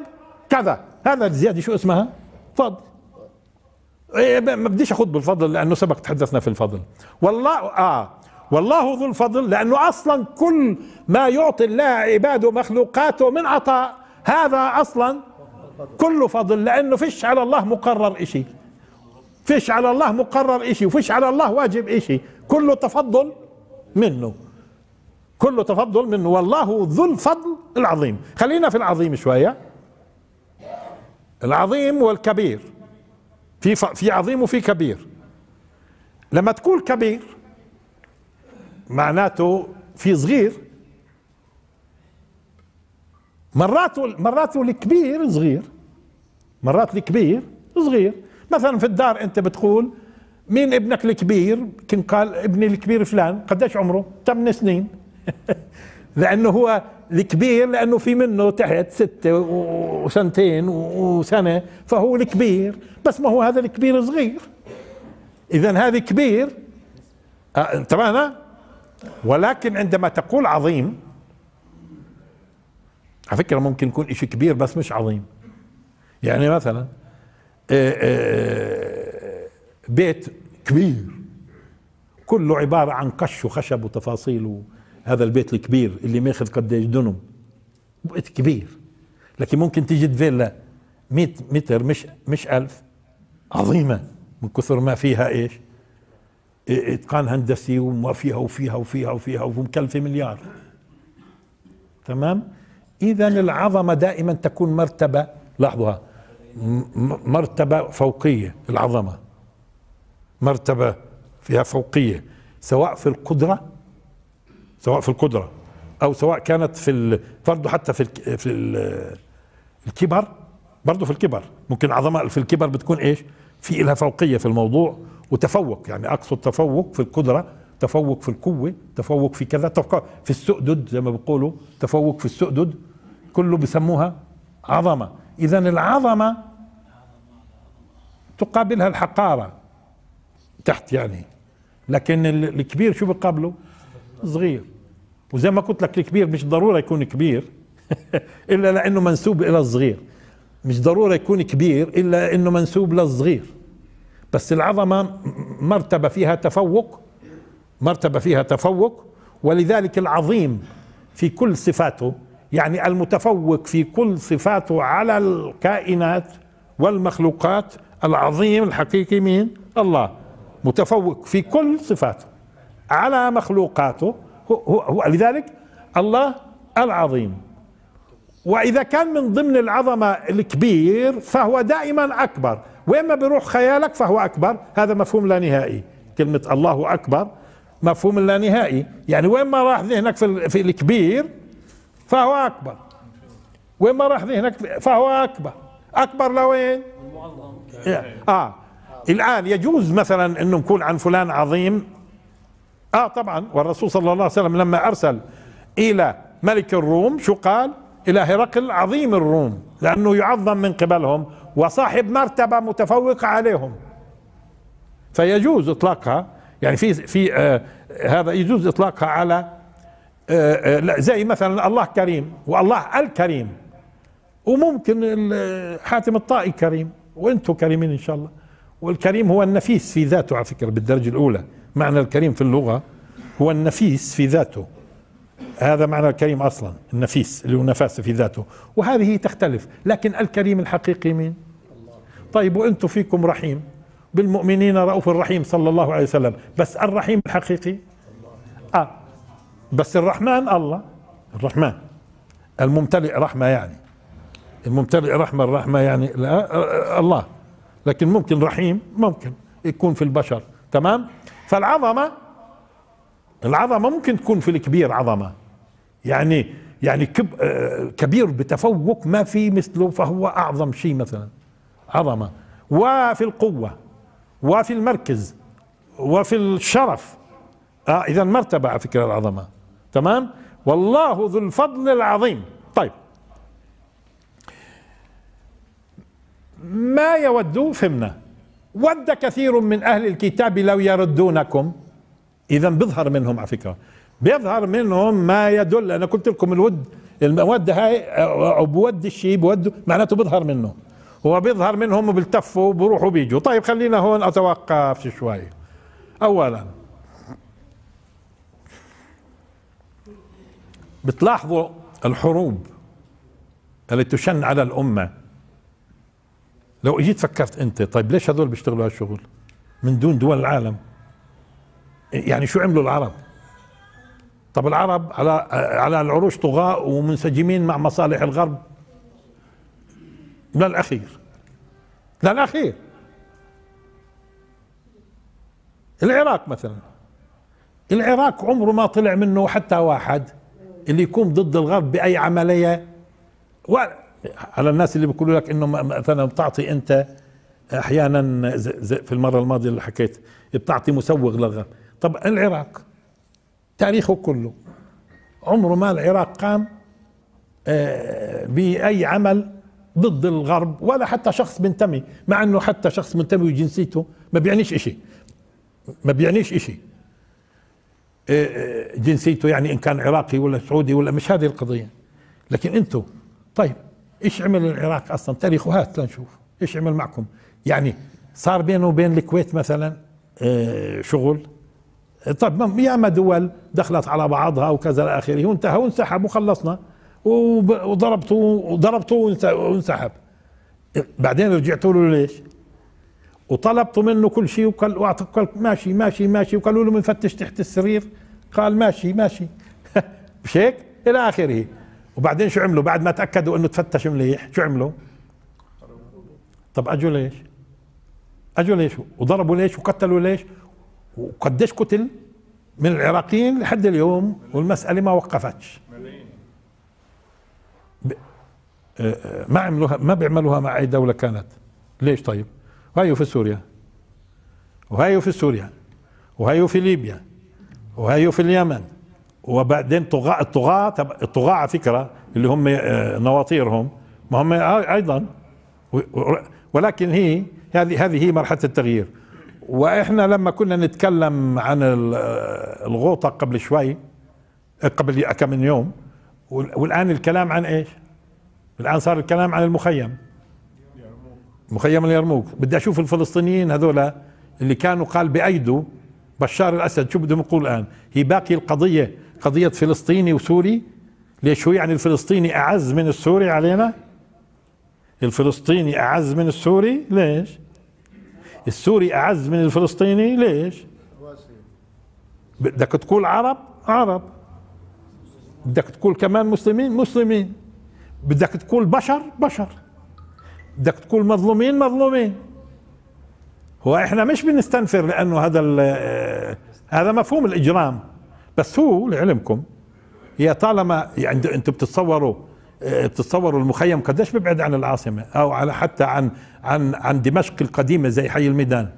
كذا هذا الزياده شو اسمها؟ فضل إيه، إيه، ما بديش اخوض بالفضل لانه سبق تحدثنا في الفضل والله اه والله ذو الفضل لانه اصلا كل ما يعطي الله عباده مخلوقاته من عطاء هذا اصلا كله فضل لانه فيش على الله مقرر اشي فيش على الله مقرر اشي وفيش على الله واجب اشي كله تفضل منه كله تفضل منه والله ذو الفضل العظيم خلينا في العظيم شوية العظيم والكبير في في عظيم وفي كبير لما تقول كبير معناته في صغير مرات مرات الكبير صغير مرات الكبير صغير مثلا في الدار انت بتقول مين ابنك الكبير كان قال ابني الكبير فلان قديش عمره 8 سنين [laughs] لانه هو الكبير لانه في منه تحت ستة وسنتين وسنة فهو الكبير بس ما هو هذا الكبير صغير اذا هذا كبير آه، انتبهنا ولكن عندما تقول عظيم على فكرة ممكن يكون اشي كبير بس مش عظيم يعني مثلا آه، آه، بيت كبير كله عبارة عن قش وخشب وتفاصيل هذا البيت الكبير اللي ماخذ ايش دنم بيت كبير لكن ممكن تجد فيلا 100 متر مش مش 1000 عظيمه من كثر ما فيها ايش؟ اتقان هندسي وما فيها وفيها وفيها وفيها ومكلفه مليار تمام؟ اذا العظمه دائما تكون مرتبه لاحظوها مرتبه فوقيه العظمه مرتبه فيها فوقيه سواء في القدره سواء في القدره او سواء كانت في برضه حتى في في الكبر برضه في الكبر ممكن عظمه في الكبر بتكون ايش في لها فوقيه في الموضوع وتفوق يعني اقصد تفوق في القدره تفوق في القوه تفوق في كذا تفوق في السؤدد زي ما بيقولوا تفوق في السؤدد كله بسموها عظمه اذا العظمه تقابلها الحقاره تحت يعني لكن الكبير شو بقابله صغير وزي ما قلت لك الكبير مش ضروره يكون كبير [laughs] الا لانه منسوب الى الصغير مش ضروره يكون كبير الا انه منسوب للصغير بس العظمه مرتبه فيها تفوق مرتبه فيها تفوق ولذلك العظيم في كل صفاته يعني المتفوق في كل صفاته على الكائنات والمخلوقات العظيم الحقيقي مين الله متفوق في كل صفاته على مخلوقاته هو, هو لذلك الله العظيم وإذا كان من ضمن العظمة الكبير فهو دائما أكبر وين ما بيروح خيالك فهو أكبر هذا مفهوم لا نهائي كلمة الله أكبر مفهوم لا نهائي يعني وين ما راح ذهنك في, في الكبير فهو أكبر وين ما راح ذهنك فهو أكبر أكبر لوين؟ آه. آه الآن يجوز مثلا أنه نكون عن فلان عظيم اه طبعا والرسول صلى الله عليه وسلم لما ارسل الى ملك الروم شو قال الى هرقل عظيم الروم لانه يعظم من قبلهم وصاحب مرتبه متفوقه عليهم فيجوز اطلاقها يعني في في آه هذا يجوز اطلاقها على آه آه زي مثلا الله كريم والله الكريم وممكن آه، حاتم الطائي كريم وانتم كريمين ان شاء الله والكريم هو النفيس في ذاته على فكره بالدرجه الاولى معنى الكريم في اللغة هو النفيس في ذاته هذا معنى الكريم أصلا النفيس اللي هو نفاس في ذاته وهذه تختلف لكن الكريم الحقيقي مين طيب وأنتم فيكم رحيم بالمؤمنين رؤوف الرحيم صلى الله عليه وسلم بس الرحيم الحقيقي آه بس الرحمن الله الرحمن الممتلئ رحمة يعني الممتلئ رحمة الرحمة يعني لا آه، آه، الله لكن ممكن رحيم ممكن يكون في البشر تمام فالعظمة العظمة ممكن تكون في الكبير عظمة يعني يعني كب آه، كبير بتفوق ما في مثله فهو أعظم شيء مثلا عظمة وفي القوة وفي المركز وفي الشرف آه إذا مرتبة على فكرة العظمة تمام والله ذو الفضل العظيم طيب ما يود فهمنا ود كثير من أهل الكتاب لو يردونكم إذا بيظهر منهم على فكرة بيظهر منهم ما يدل أنا قلت لكم الود المودة هاي أو بود الشيء بود معناته بيظهر منه هو بيظهر منهم وبيلتفوا وبروحوا بيجوا طيب خلينا هون أتوقف شوي أولا بتلاحظوا الحروب التي تشن على الأمة لو اجيت فكرت انت طيب ليش هذول بيشتغلوا هالشغل من دون دول العالم يعني شو عملوا العرب طب العرب على على العروش طغاة ومنسجمين مع مصالح الغرب للأخير للأخير العراق مثلا العراق عمره ما طلع منه حتى واحد اللي يكون ضد الغرب بأي عملية على الناس اللي بيقولوا لك انه مثلا بتعطي انت احيانا زي زي في المره الماضيه اللي حكيت بتعطي مسوغ للغرب طب العراق تاريخه كله عمره ما العراق قام آه، باي عمل ضد الغرب ولا حتى شخص منتمي مع انه حتى شخص منتمي وجنسيته ما بيعنيش اشي ما بيعنيش اشي آه، آه، جنسيته يعني ان كان عراقي ولا سعودي ولا مش هذه القضيه لكن انتم طيب ايش عمل العراق اصلا تاريخه هات لنشوف ايش عمل معكم يعني صار بينه وبين الكويت مثلا آه، شغل طب ياما دول دخلت على بعضها وكذا الى اخره وانتهى وانسحب وخلصنا وضربته وضربته وانسحب بعدين رجعتوا له ليش؟ وطلبتوا منه كل شيء وقال وقال ماشي ماشي ماشي وقالوا له بنفتش تحت السرير قال ماشي ماشي مش [laughs] هيك؟ الى اخره وبعدين شو عملوا بعد ما تاكدوا انه تفتش مليح شو عملوا طب اجوا ليش اجوا ليش وضربوا ليش وقتلوا ليش وقديش قتل من العراقيين لحد اليوم والمساله ما وقفتش آه، آه، ما عملوها ما بيعملوها مع اي دوله كانت ليش طيب وهيو في سوريا وهيو في سوريا وهيو في ليبيا وهيو في اليمن وبعدين طغاة الطغاة الطغاة على فكرة اللي هم آه، نواطيرهم ما هم أيضا ولكن هي هذه هذه هي مرحلة التغيير واحنا لما كنا نتكلم عن آه، الغوطة قبل شوي آه، قبل كم من يوم والآن الكلام عن ايش؟ الآن صار الكلام عن المخيم مخيم اليرموك بدي أشوف الفلسطينيين هذولا اللي كانوا قال بأيدوا بشار الأسد شو بدهم يقولوا الآن هي باقي القضية قضية فلسطيني وسوري ليش هو يعني الفلسطيني أعز من السوري علينا الفلسطيني أعز من السوري ليش السوري أعز من الفلسطيني ليش بدك تقول عرب عرب بدك تقول كمان مسلمين مسلمين بدك تقول بشر بشر بدك تقول مظلومين مظلومين هو احنا مش بنستنفر لانه هذا هذا مفهوم الاجرام بس هو لعلمكم يا طالما يعني انتم بتتصوروا اه، بتتصوروا المخيم قديش بيبعد عن العاصمه او على حتى عن عن عن دمشق القديمه زي حي الميدان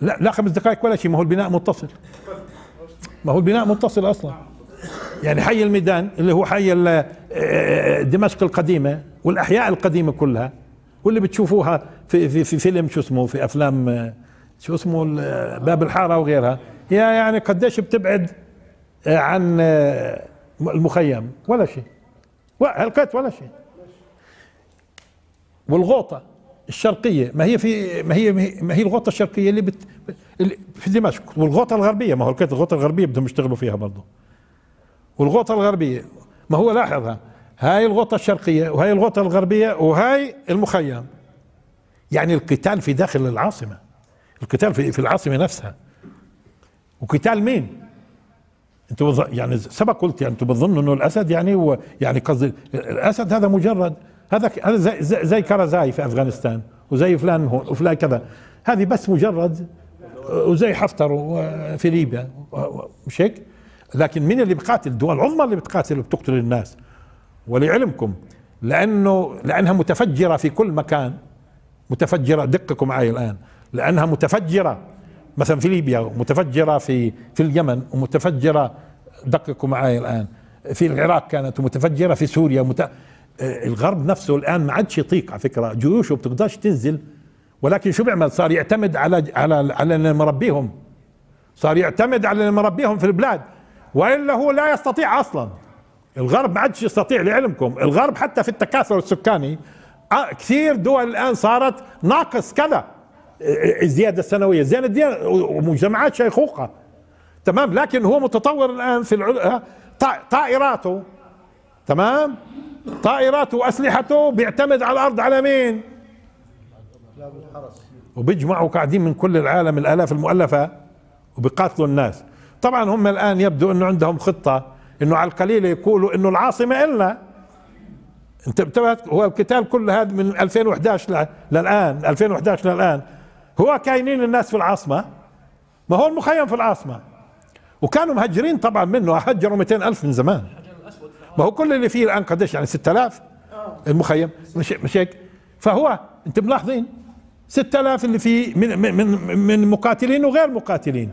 لا لا خمس دقائق ولا شيء ما هو البناء متصل ما هو البناء متصل اصلا يعني حي الميدان اللي هو حي اه، اه، دمشق القديمه والاحياء القديمه كلها واللي بتشوفوها في في في فيلم شو اسمه في افلام شو اسمه باب الحاره وغيرها هي يعني قديش بتبعد آه، عن آه، المخيم ولا شيء هلقيت ولا شيء والغوطة الشرقية ما هي في ما هي ما هي الغوطة الشرقية اللي بت في دمشق والغوطة الغربية ما هو لقيت الغوطة الغربية بدهم يشتغلوا فيها برضه والغوطة الغربية ما هو لاحظها هاي الغوطة الشرقية وهاي الغوطة الغربية وهاي المخيم يعني القتال في داخل العاصمة القتال في, في العاصمة نفسها وقتال مين؟ انتوا يعني سبق قلت يعني انتوا بتظنوا انه الاسد يعني هو يعني قصدي الاسد هذا مجرد هذا هذا زي, زي, زي كرزاي في افغانستان وزي فلان هون وفلان كذا هذه بس مجرد وزي حفتر في ليبيا مش هيك؟ لكن مين اللي بقاتل؟ الدول العظمى اللي بتقاتل وبتقتل الناس ولعلمكم لانه لانها متفجره في كل مكان متفجره دققوا معي الان لانها متفجره مثلا في ليبيا ومتفجرة في في اليمن ومتفجرة دققوا معي الآن في العراق كانت ومتفجرة في سوريا مت... آه، الغرب نفسه الآن ما عادش يطيق على فكرة جيوشه بتقدرش تنزل ولكن شو بيعمل صار يعتمد على على على اللي مربيهم صار يعتمد على اللي مربيهم في البلاد والا هو لا يستطيع اصلا الغرب ما عادش يستطيع لعلمكم الغرب حتى في التكاثر السكاني آه، كثير دول الان صارت ناقص كذا الزياده السنويه زين دي ومجتمعات شيخوخه تمام لكن هو متطور الان في العل... طائراته تمام طائراته واسلحته بيعتمد على الارض على مين وبيجمعوا قاعدين من كل العالم الالاف المؤلفه وبيقاتلوا الناس طبعا هم الان يبدو انه عندهم خطه انه على القليله يقولوا انه العاصمه النا انت انتبهت هو القتال كل هذا من 2011 للان 2011 للان هو كاينين الناس في العاصمة ما هو المخيم في العاصمة وكانوا مهجرين طبعا منه هجروا 200 ألف من زمان ما هو كل اللي فيه الآن قديش يعني 6000 المخيم مش مش هيك فهو أنت ملاحظين 6000 اللي فيه من من من مقاتلين وغير مقاتلين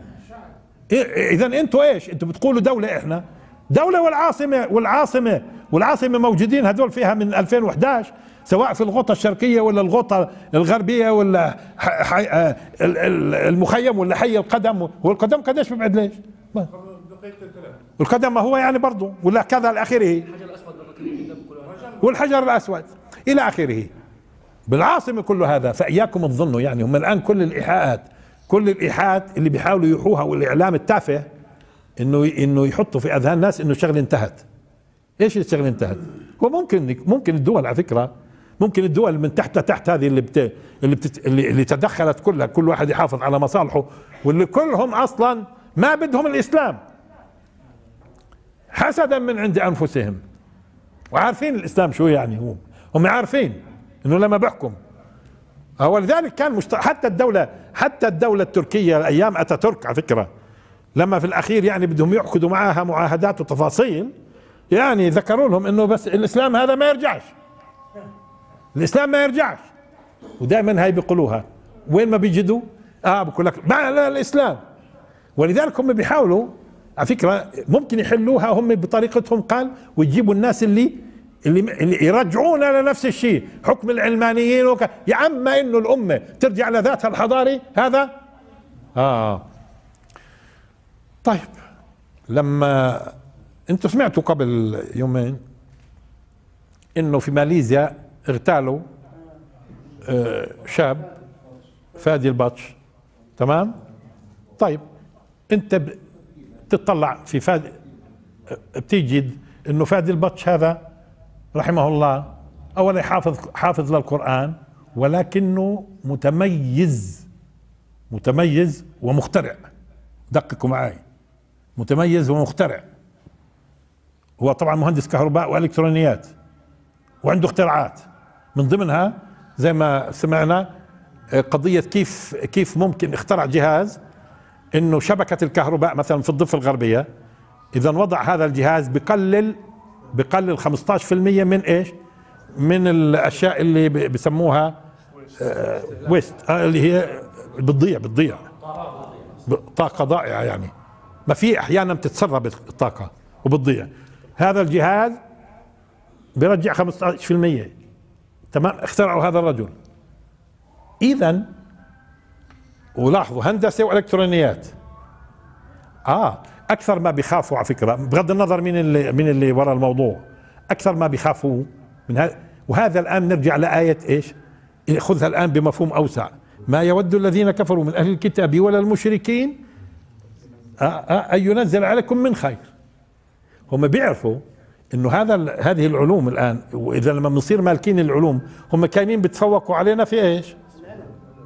إذا أنتوا إيش؟ أنتوا بتقولوا دولة إحنا دولة والعاصمة والعاصمة والعاصمة موجودين هذول فيها من 2011 سواء في الغوطة الشرقية ولا الغوطة الغربية ولا حي... آه، المخيم ولا حي القدم والقدم قداش بيبعد ليش؟ القدم ما هو يعني برضه ولا كذا اخره والحجر الأسود إلى آخره بالعاصمة كل هذا فإياكم تظنوا يعني هم الآن كل الإيحاءات كل الإيحاءات اللي بيحاولوا يوحوها والإعلام التافه إنه إنه يحطوا في أذهان الناس إنه الشغلة انتهت إيش الشغلة انتهت؟ وممكن ممكن الدول على فكرة ممكن الدول من تحت لتحت هذه اللي بت... اللي, بت... اللي تدخلت كلها كل واحد يحافظ على مصالحه واللي كلهم اصلا ما بدهم الاسلام حسدا من عند انفسهم وعارفين الاسلام شو يعني هو هم عارفين انه لما بحكم ولذلك كان مشت... حتى الدولة حتى الدولة التركية أيام أتاتورك على فكرة لما في الأخير يعني بدهم يعقدوا معها معاهدات وتفاصيل يعني ذكروا لهم أنه بس الإسلام هذا ما يرجعش الاسلام ما يرجعش ودائما هاي بيقولوها وين ما بيجدوا اه بقول لك لا الاسلام ولذلك هم بيحاولوا على فكره ممكن يحلوها هم بطريقتهم قال ويجيبوا الناس اللي اللي, اللي يرجعونا لنفس الشيء حكم العلمانيين وك... يا اما انه الامه ترجع لذاتها الحضاري هذا اه طيب لما انتم سمعتوا قبل يومين انه في ماليزيا اغتالوا آه، شاب فادي البطش تمام طيب انت بتطلع في فادي آه، بتجد انه فادي البطش هذا رحمه الله اولا حافظ حافظ للقران ولكنه متميز متميز ومخترع دققوا معي متميز ومخترع هو طبعا مهندس كهرباء والكترونيات وعنده اختراعات من ضمنها زي ما سمعنا آه، قضية كيف كيف ممكن اخترع جهاز انه شبكة الكهرباء مثلا في الضفة الغربية اذا وضع هذا الجهاز بقلل بقلل 15% من ايش؟ من الاشياء اللي بسموها ويست آه،, آه اللي هي بتضيع بتضيع طاقة ضائعة يعني ما في احيانا بتتسرب الطاقة وبتضيع هذا الجهاز بيرجع 15% تمام اخترعوا هذا الرجل اذا ولاحظوا هندسه والكترونيات اه اكثر ما بيخافوا على فكره بغض النظر من اللي من اللي وراء الموضوع اكثر ما بيخافوا من هذا وهذا الان نرجع لايه ايش؟ خذها الان بمفهوم اوسع ما يود الذين كفروا من اهل الكتاب ولا المشركين آه، آه، ان ينزل عليكم من خير هم بيعرفوا انه هذا هذه العلوم الان واذا لما بنصير مالكين العلوم هم كاينين بتفوقوا علينا في ايش؟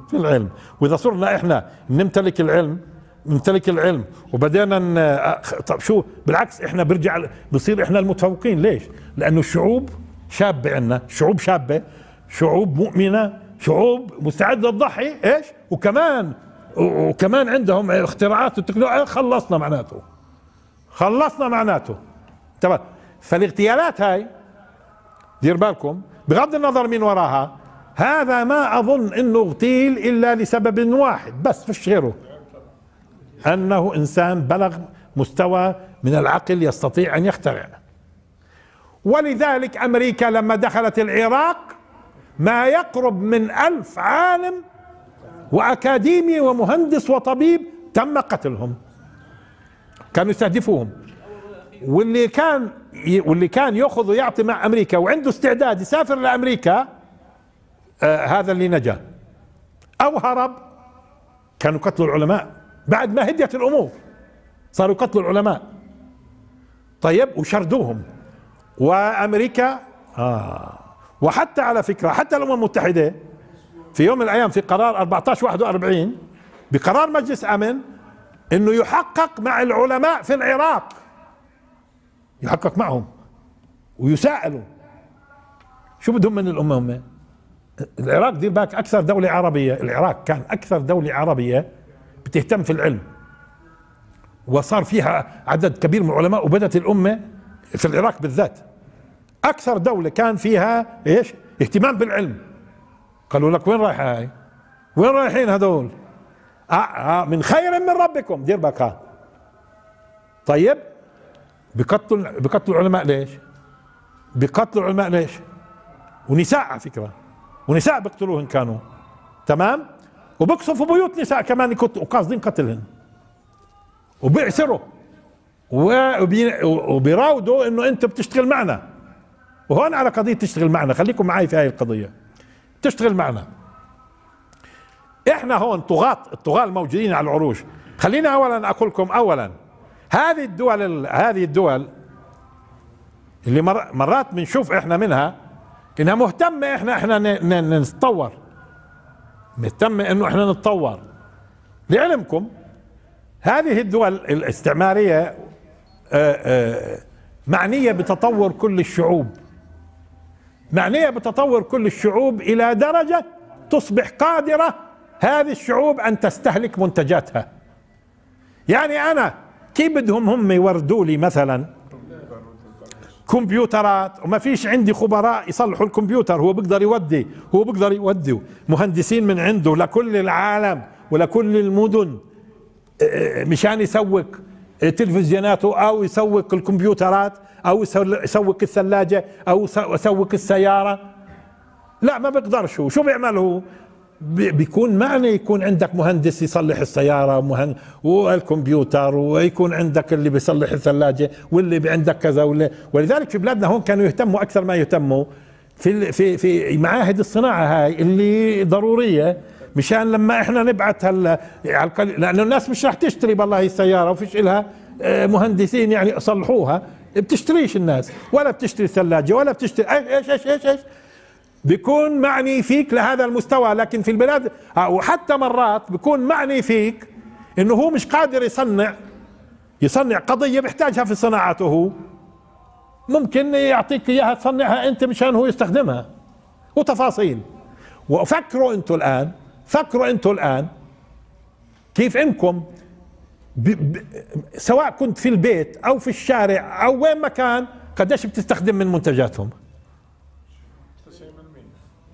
في العلم واذا صرنا احنا نمتلك العلم نمتلك العلم وبدينا طب شو بالعكس احنا برجع بصير احنا المتفوقين ليش؟ لانه الشعوب شابه عندنا شعوب شابه شعوب مؤمنه شعوب مستعده تضحي ايش؟ وكمان وكمان عندهم اختراعات وتكنولوجيا خلصنا معناته خلصنا معناته تمام فالاغتيالات هاي دير بالكم بغض النظر مين وراها هذا ما أظن أنه اغتيل إلا لسبب واحد بس فيش غيره أنه إنسان بلغ مستوى من العقل يستطيع أن يخترع ولذلك أمريكا لما دخلت العراق ما يقرب من ألف عالم وأكاديمي ومهندس وطبيب تم قتلهم كانوا يستهدفوهم واللي كان واللي كان ياخذ ويعطي مع امريكا وعنده استعداد يسافر لامريكا آه هذا اللي نجا او هرب كانوا قتلوا العلماء بعد ما هديت الامور صاروا قتلوا العلماء طيب وشردوهم وامريكا آه وحتى على فكره حتى الامم المتحده في يوم من الايام في قرار 1441 بقرار مجلس امن انه يحقق مع العلماء في العراق يحقق معهم ويسائلوا شو بدهم من الامه هم؟ العراق دير بالك اكثر دوله عربيه العراق كان اكثر دوله عربيه بتهتم في العلم وصار فيها عدد كبير من العلماء وبدت الامه في العراق بالذات اكثر دوله كان فيها ايش اهتمام بالعلم قالوا لك وين رايحه هاي وين رايحين هذول آه آه من خير من ربكم دير بالك طيب بقتلوا بقتلوا العلماء ليش؟ بقتلوا العلماء ليش؟ ونساء على فكره ونساء بقتلوهن كانوا تمام؟ وبقصفوا بيوت نساء كمان وقاصدين قتلهن وبيعسروا وبيراودوا انه انت بتشتغل معنا وهون على قضيه تشتغل معنا خليكم معي في هاي القضيه تشتغل معنا احنا هون طغاة الطغاة الموجودين على العروش خليني اولا اقول لكم اولا هذه الدول هذه الدول اللي مرات بنشوف احنا منها انها مهتمه احنا احنا نتطور مهتمه انه احنا نتطور لعلمكم هذه الدول الاستعماريه آه، آه، معنيه بتطور كل الشعوب معنيه بتطور كل الشعوب الى درجه تصبح قادره هذه الشعوب ان تستهلك منتجاتها يعني انا كيف بدهم هم يوردوا لي مثلا كمبيوترات وما فيش عندي خبراء يصلحوا الكمبيوتر هو بيقدر يودي هو بيقدر يودي مهندسين من عنده لكل العالم ولكل المدن مشان يسوق تلفزيوناته او يسوق الكمبيوترات او يسوق الثلاجه او يسوق السياره لا ما بقدرش شو بيعمل هو بيكون معنى يكون عندك مهندس يصلح السياره مهن والكمبيوتر ويكون عندك اللي بيصلح الثلاجه واللي عندك كذا واللي ولذلك في بلادنا هون كانوا يهتموا اكثر ما يهتموا في في في معاهد الصناعه هاي اللي ضروريه مشان لما احنا نبعث هلا على لانه الناس مش راح تشتري بالله السياره وفيش لها آه، مهندسين يعني يصلحوها بتشتريش الناس ولا بتشتري الثلاجه ولا بتشتري ايش ايش ايش ايش بيكون معني فيك لهذا المستوى لكن في البلاد آه، وحتى مرات بيكون معني فيك انه هو مش قادر يصنع يصنع قضية بيحتاجها في صناعته هو ممكن يعطيك اياها تصنعها انت مشان هو يستخدمها وتفاصيل وفكروا انتوا الان فكروا انتوا الان كيف انكم ب... ب... سواء كنت في البيت او في الشارع او وين ما كان قديش بتستخدم من منتجاتهم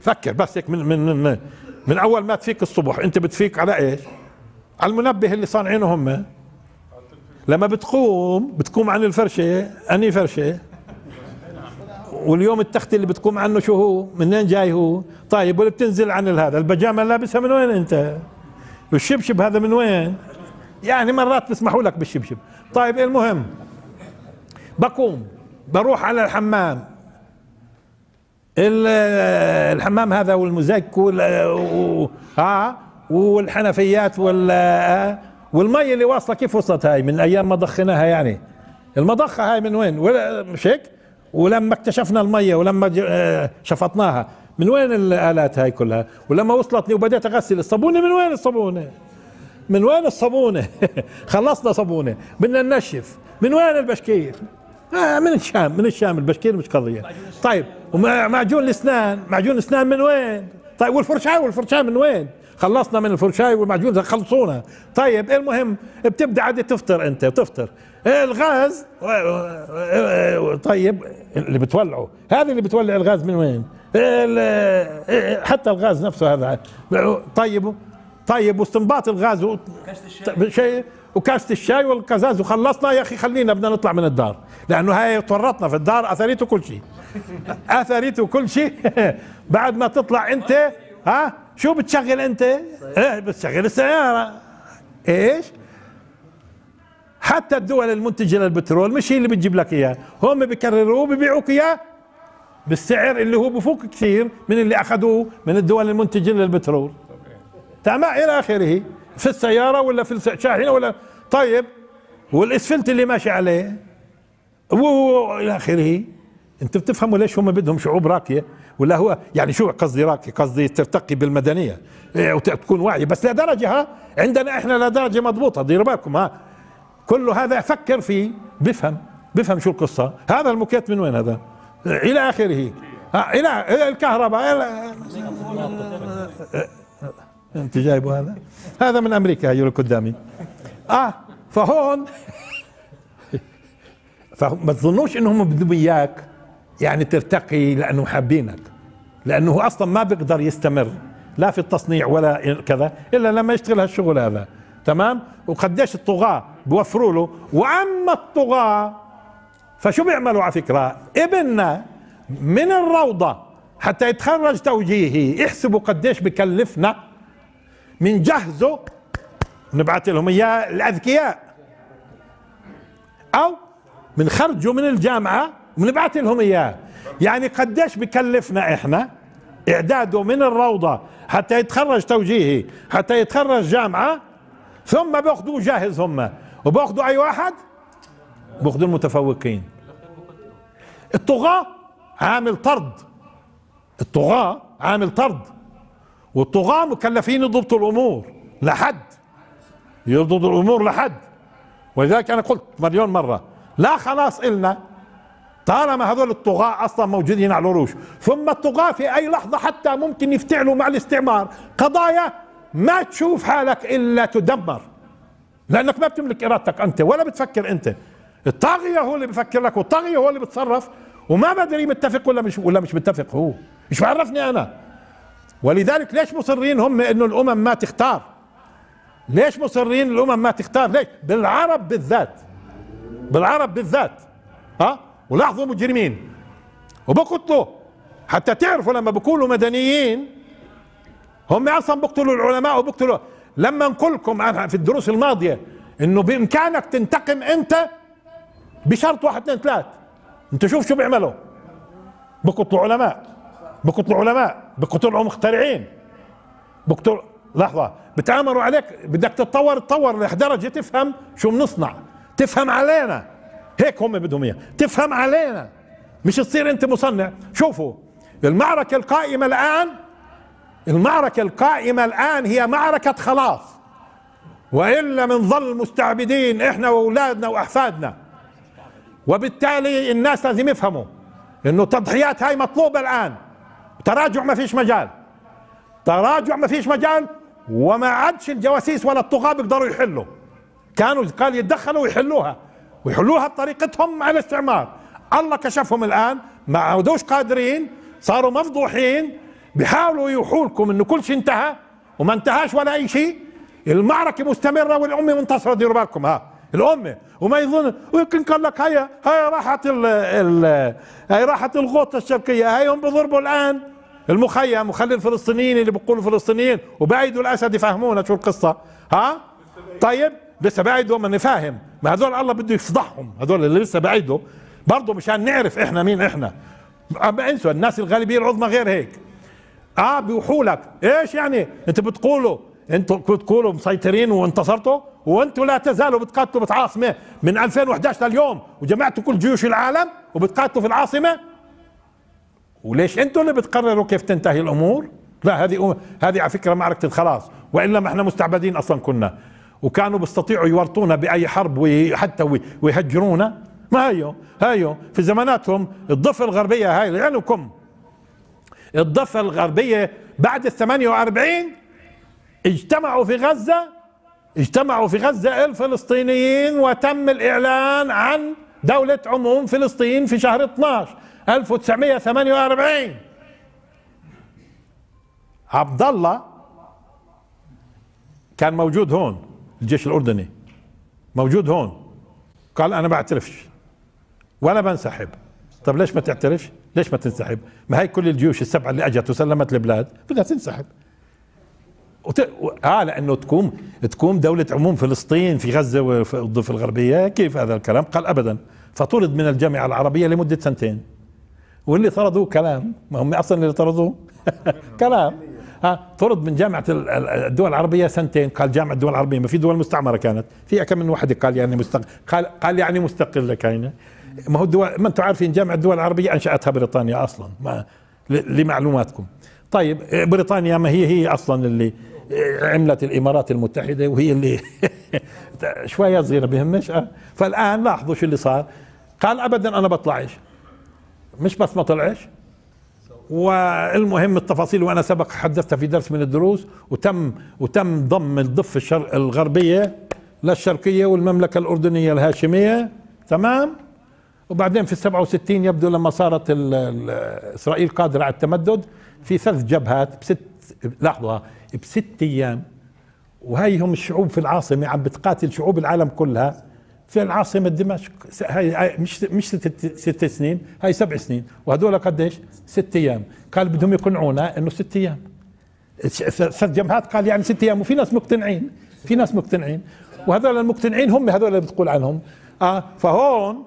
فكر بس هيك من من من, من اول ما تفيق الصبح انت بتفيق على ايش؟ على المنبه اللي صانعينه هم لما بتقوم بتقوم عن الفرشه اني فرشه واليوم التخت اللي بتقوم عنه شو هو منين جاي هو طيب واللي بتنزل عن هذا البجامه اللي لابسها من وين انت والشبشب هذا من وين يعني مرات بيسمحوا لك بالشبشب طيب المهم بقوم بروح على الحمام الحمام هذا والمزك وال ها آه، والحنفيات وال آه، والمي اللي واصله كيف وصلت هاي من ايام ما ضخناها يعني المضخه هاي من وين ولا مش هيك ولما اكتشفنا الميه ولما آه، شفطناها من وين الالات هاي كلها ولما وصلتني وبدأت اغسل الصابونه من وين الصابونه من وين الصابونه [laughs] خلصنا صابونه بدنا ننشف من وين البشكير آه من الشام من الشام البشكير مش قضيه طيب ومعجون الاسنان معجون الاسنان من وين طيب والفرشاه والفرشاه من وين خلصنا من الفرشاي والمعجون خلصونا طيب المهم بتبدا عادي تفطر انت تفطر الغاز طيب اللي بتولعه هذه اللي بتولع الغاز من وين حتى الغاز نفسه هذا طيب طيب واستنباط الغاز و... طيب، شيء وكاسه الشاي والقزاز وخلصنا يا اخي خلينا بدنا نطلع من الدار لانه هاي تورطنا في الدار اثريته كل شيء [laughs] اثريته كل شيء [laughs] بعد ما تطلع انت ها شو بتشغل انت ايه بتشغل السياره ايش حتى الدول المنتجه للبترول مش هي اللي بتجيب لك اياه هم بيكرروه ببيعوك اياه بالسعر اللي هو بفوق كثير من اللي اخذوه من الدول المنتجه للبترول تمام الى اخره في السياره ولا في الشاحنة ولا طيب والاسفنت اللي ماشي عليه والى اخره انت بتفهموا ليش هم بدهم شعوب راقيه ولا هو يعني شو قصدي راقي قصدي ترتقي بالمدنيه إيه، وتكون واعيه بس لدرجه ها عندنا احنا لدرجه مضبوطه ديروا بالكم ها كل هذا فكر فيه بفهم بفهم شو القصه هذا الموكيت من وين هذا الى اخره الى الكهرباء انت جايبه هذا هذا من امريكا يقول قدامي اه فهون [laughs] فما تظنوش انهم بدهم اياك يعني ترتقي لانه حابينك لانه اصلا ما بيقدر يستمر لا في التصنيع ولا كذا الا لما يشتغل هالشغل هذا تمام وقديش الطغاة بوفروا له واما الطغاة فشو بيعملوا على فكرة ابننا من الروضة حتى يتخرج توجيهي احسبوا قديش بكلفنا جهزه ونبعث لهم اياه الاذكياء او من من, من الجامعه ونبعث لهم اياه يعني قديش بكلفنا احنا اعداده من الروضه حتى يتخرج توجيهي حتى يتخرج جامعه ثم بياخذوه جاهز هم وباخذوا اي واحد باخذوا المتفوقين الطغاه عامل طرد الطغاه عامل طرد والطغاة مكلفين يضبطوا الأمور لحد يضبطوا الأمور لحد ولذلك أنا قلت مليون مرة لا خلاص إلنا طالما هذول الطغاة أصلا موجودين على العروش ثم الطغاة في أي لحظة حتى ممكن يفتعلوا مع الاستعمار قضايا ما تشوف حالك إلا تدمر لأنك ما بتملك إرادتك أنت ولا بتفكر أنت الطاغية هو اللي بفكر لك والطاغية هو اللي بتصرف وما بدري متفق ولا مش ولا مش متفق هو ايش بعرفني انا ولذلك ليش مصرين هم انه الامم ما تختار ليش مصرين الامم ما تختار ليش بالعرب بالذات بالعرب بالذات ها ولاحظوا مجرمين وبقتلوا حتى تعرفوا لما بقولوا مدنيين هم اصلا بقتلوا العلماء وبقتلوا لما نقولكم انا في الدروس الماضيه انه بامكانك تنتقم انت بشرط واحد اثنين ثلاث انت شوف شو بيعملوا بقتلوا علماء بقتلوا علماء بقتلوا مخترعين بقتلوا لحظة بتآمروا عليك بدك تتطور تطور لدرجة تفهم شو بنصنع تفهم علينا هيك هم بدهم اياه تفهم علينا مش تصير انت مصنع شوفوا المعركة القائمة الآن المعركة القائمة الآن هي معركة خلاص وإلا بنظل مستعبدين إحنا وأولادنا وأحفادنا وبالتالي الناس لازم يفهموا إنه التضحيات هاي مطلوبة الآن تراجع ما فيش مجال تراجع ما فيش مجال وما عادش الجواسيس ولا الطغاة بيقدروا يحلوا كانوا قال يتدخلوا ويحلوها ويحلوها بطريقتهم مع الاستعمار الله كشفهم الان ما عودوش قادرين صاروا مفضوحين بيحاولوا يحولكم لكم انه كل شيء انتهى وما انتهاش ولا اي شيء المعركه مستمره والامه منتصره ديروا بالكم ها الأمة وما يظن ويمكن قال لك هيا هيا راحت ال ال هي راحت الغوطة الشرقية هيا هم بضربوا الآن المخيم وخلي الفلسطينيين اللي بيقولوا فلسطينيين وبعيدوا الأسد يفهمونا شو القصة ها طيب لسه بعيدوا ما نفهم ما هذول الله بده يفضحهم هذول اللي لسه بعيدوا برضه مشان نعرف احنا مين احنا انسوا الناس الغالبيه العظمى غير هيك اه بيوحوا لك ايش يعني انت بتقوله انتوا تكونوا مسيطرين وانتصرتوا وانتوا لا تزالوا بتقاتلوا بالعاصمة من 2011 لليوم وجمعتوا كل جيوش العالم وبتقاتلوا في العاصمه وليش انتوا اللي بتقرروا كيف تنتهي الامور لا هذه أم... هذه على فكره معركه الخلاص والا ما احنا مستعبدين اصلا كنا وكانوا بيستطيعوا يورطونا باي حرب وحتى وي... ويهجرونا ما هيو هيو في زماناتهم الضفه الغربيه هاي لعنكم الضفه الغربيه بعد ال 48 اجتمعوا في غزة اجتمعوا في غزة الفلسطينيين وتم الإعلان عن دولة عموم فلسطين في شهر 12 1948 عبد الله كان موجود هون الجيش الأردني موجود هون قال أنا بعترفش ولا بنسحب طب ليش ما تعترفش ليش ما تنسحب ما هي كل الجيوش السبعة اللي أجت وسلمت البلاد بدها تنسحب على آه، انه تقوم تقوم دوله عموم فلسطين في غزه والضفه الغربيه كيف هذا الكلام قال ابدا فطرد من الجامعه العربيه لمده سنتين واللي طردوه كلام ما هم اصلا اللي طردوه [laughs] كلام ها طرد من جامعه الدول العربيه سنتين قال جامعه الدول العربيه ما في دول مستعمره كانت في كم من وحده يعني قال يعني مستقل قال قال يعني مستقله كاينه ما هو الدول ما انتم عارفين جامعه الدول العربيه انشاتها بريطانيا اصلا ما لمعلوماتكم طيب بريطانيا ما هي هي اصلا اللي عملت الامارات المتحده وهي اللي [laughs] شويه صغيره بهمش آه. فالان لاحظوا شو اللي صار قال ابدا انا بطلعش مش بس ما طلعش والمهم التفاصيل وانا سبق حدثتها في درس من الدروس وتم وتم ضم الضفه الشرق الغربيه للشرقيه والمملكه الاردنيه الهاشميه تمام وبعدين في 67 يبدو لما صارت اسرائيل قادره على التمدد في ثلاث جبهات بست لاحظوا بست ايام وهي هم الشعوب في العاصمه عم بتقاتل شعوب العالم كلها في العاصمه دمشق هاي مش مش ست, ست سنين هاي سبع سنين وهدول قديش؟ ست ايام قال بدهم يقنعونا انه ست ايام جبهات قال يعني ست ايام وفي ناس مقتنعين في ناس مقتنعين وهذول المقتنعين هم هذول اللي بتقول عنهم اه فهون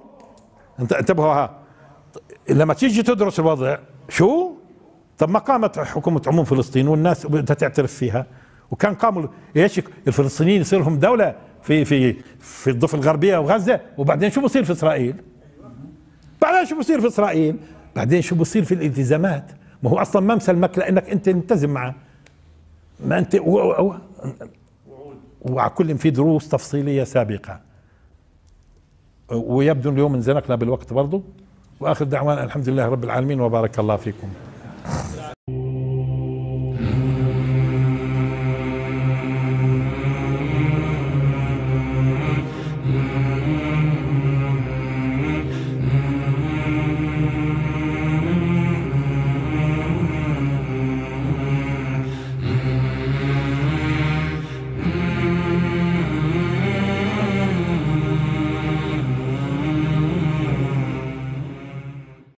انتبهوا ها لما تيجي تدرس الوضع شو طب ما قامت حكومة عموم فلسطين والناس بدها تعترف فيها وكان قاموا ايش الفلسطينيين يصير لهم دولة في في في الضفة الغربية وغزة وبعدين شو بصير في إسرائيل؟ بعدين شو بصير في إسرائيل؟ بعدين شو بصير في الالتزامات؟ ما هو أصلا ما مسلمك لأنك أنت تلتزم معه ما أنت و... و... وعلى كل في دروس تفصيلية سابقة ويبدو اليوم انزنقنا بالوقت برضه واخر دعوانا الحمد لله رب العالمين وبارك الله فيكم Yeah.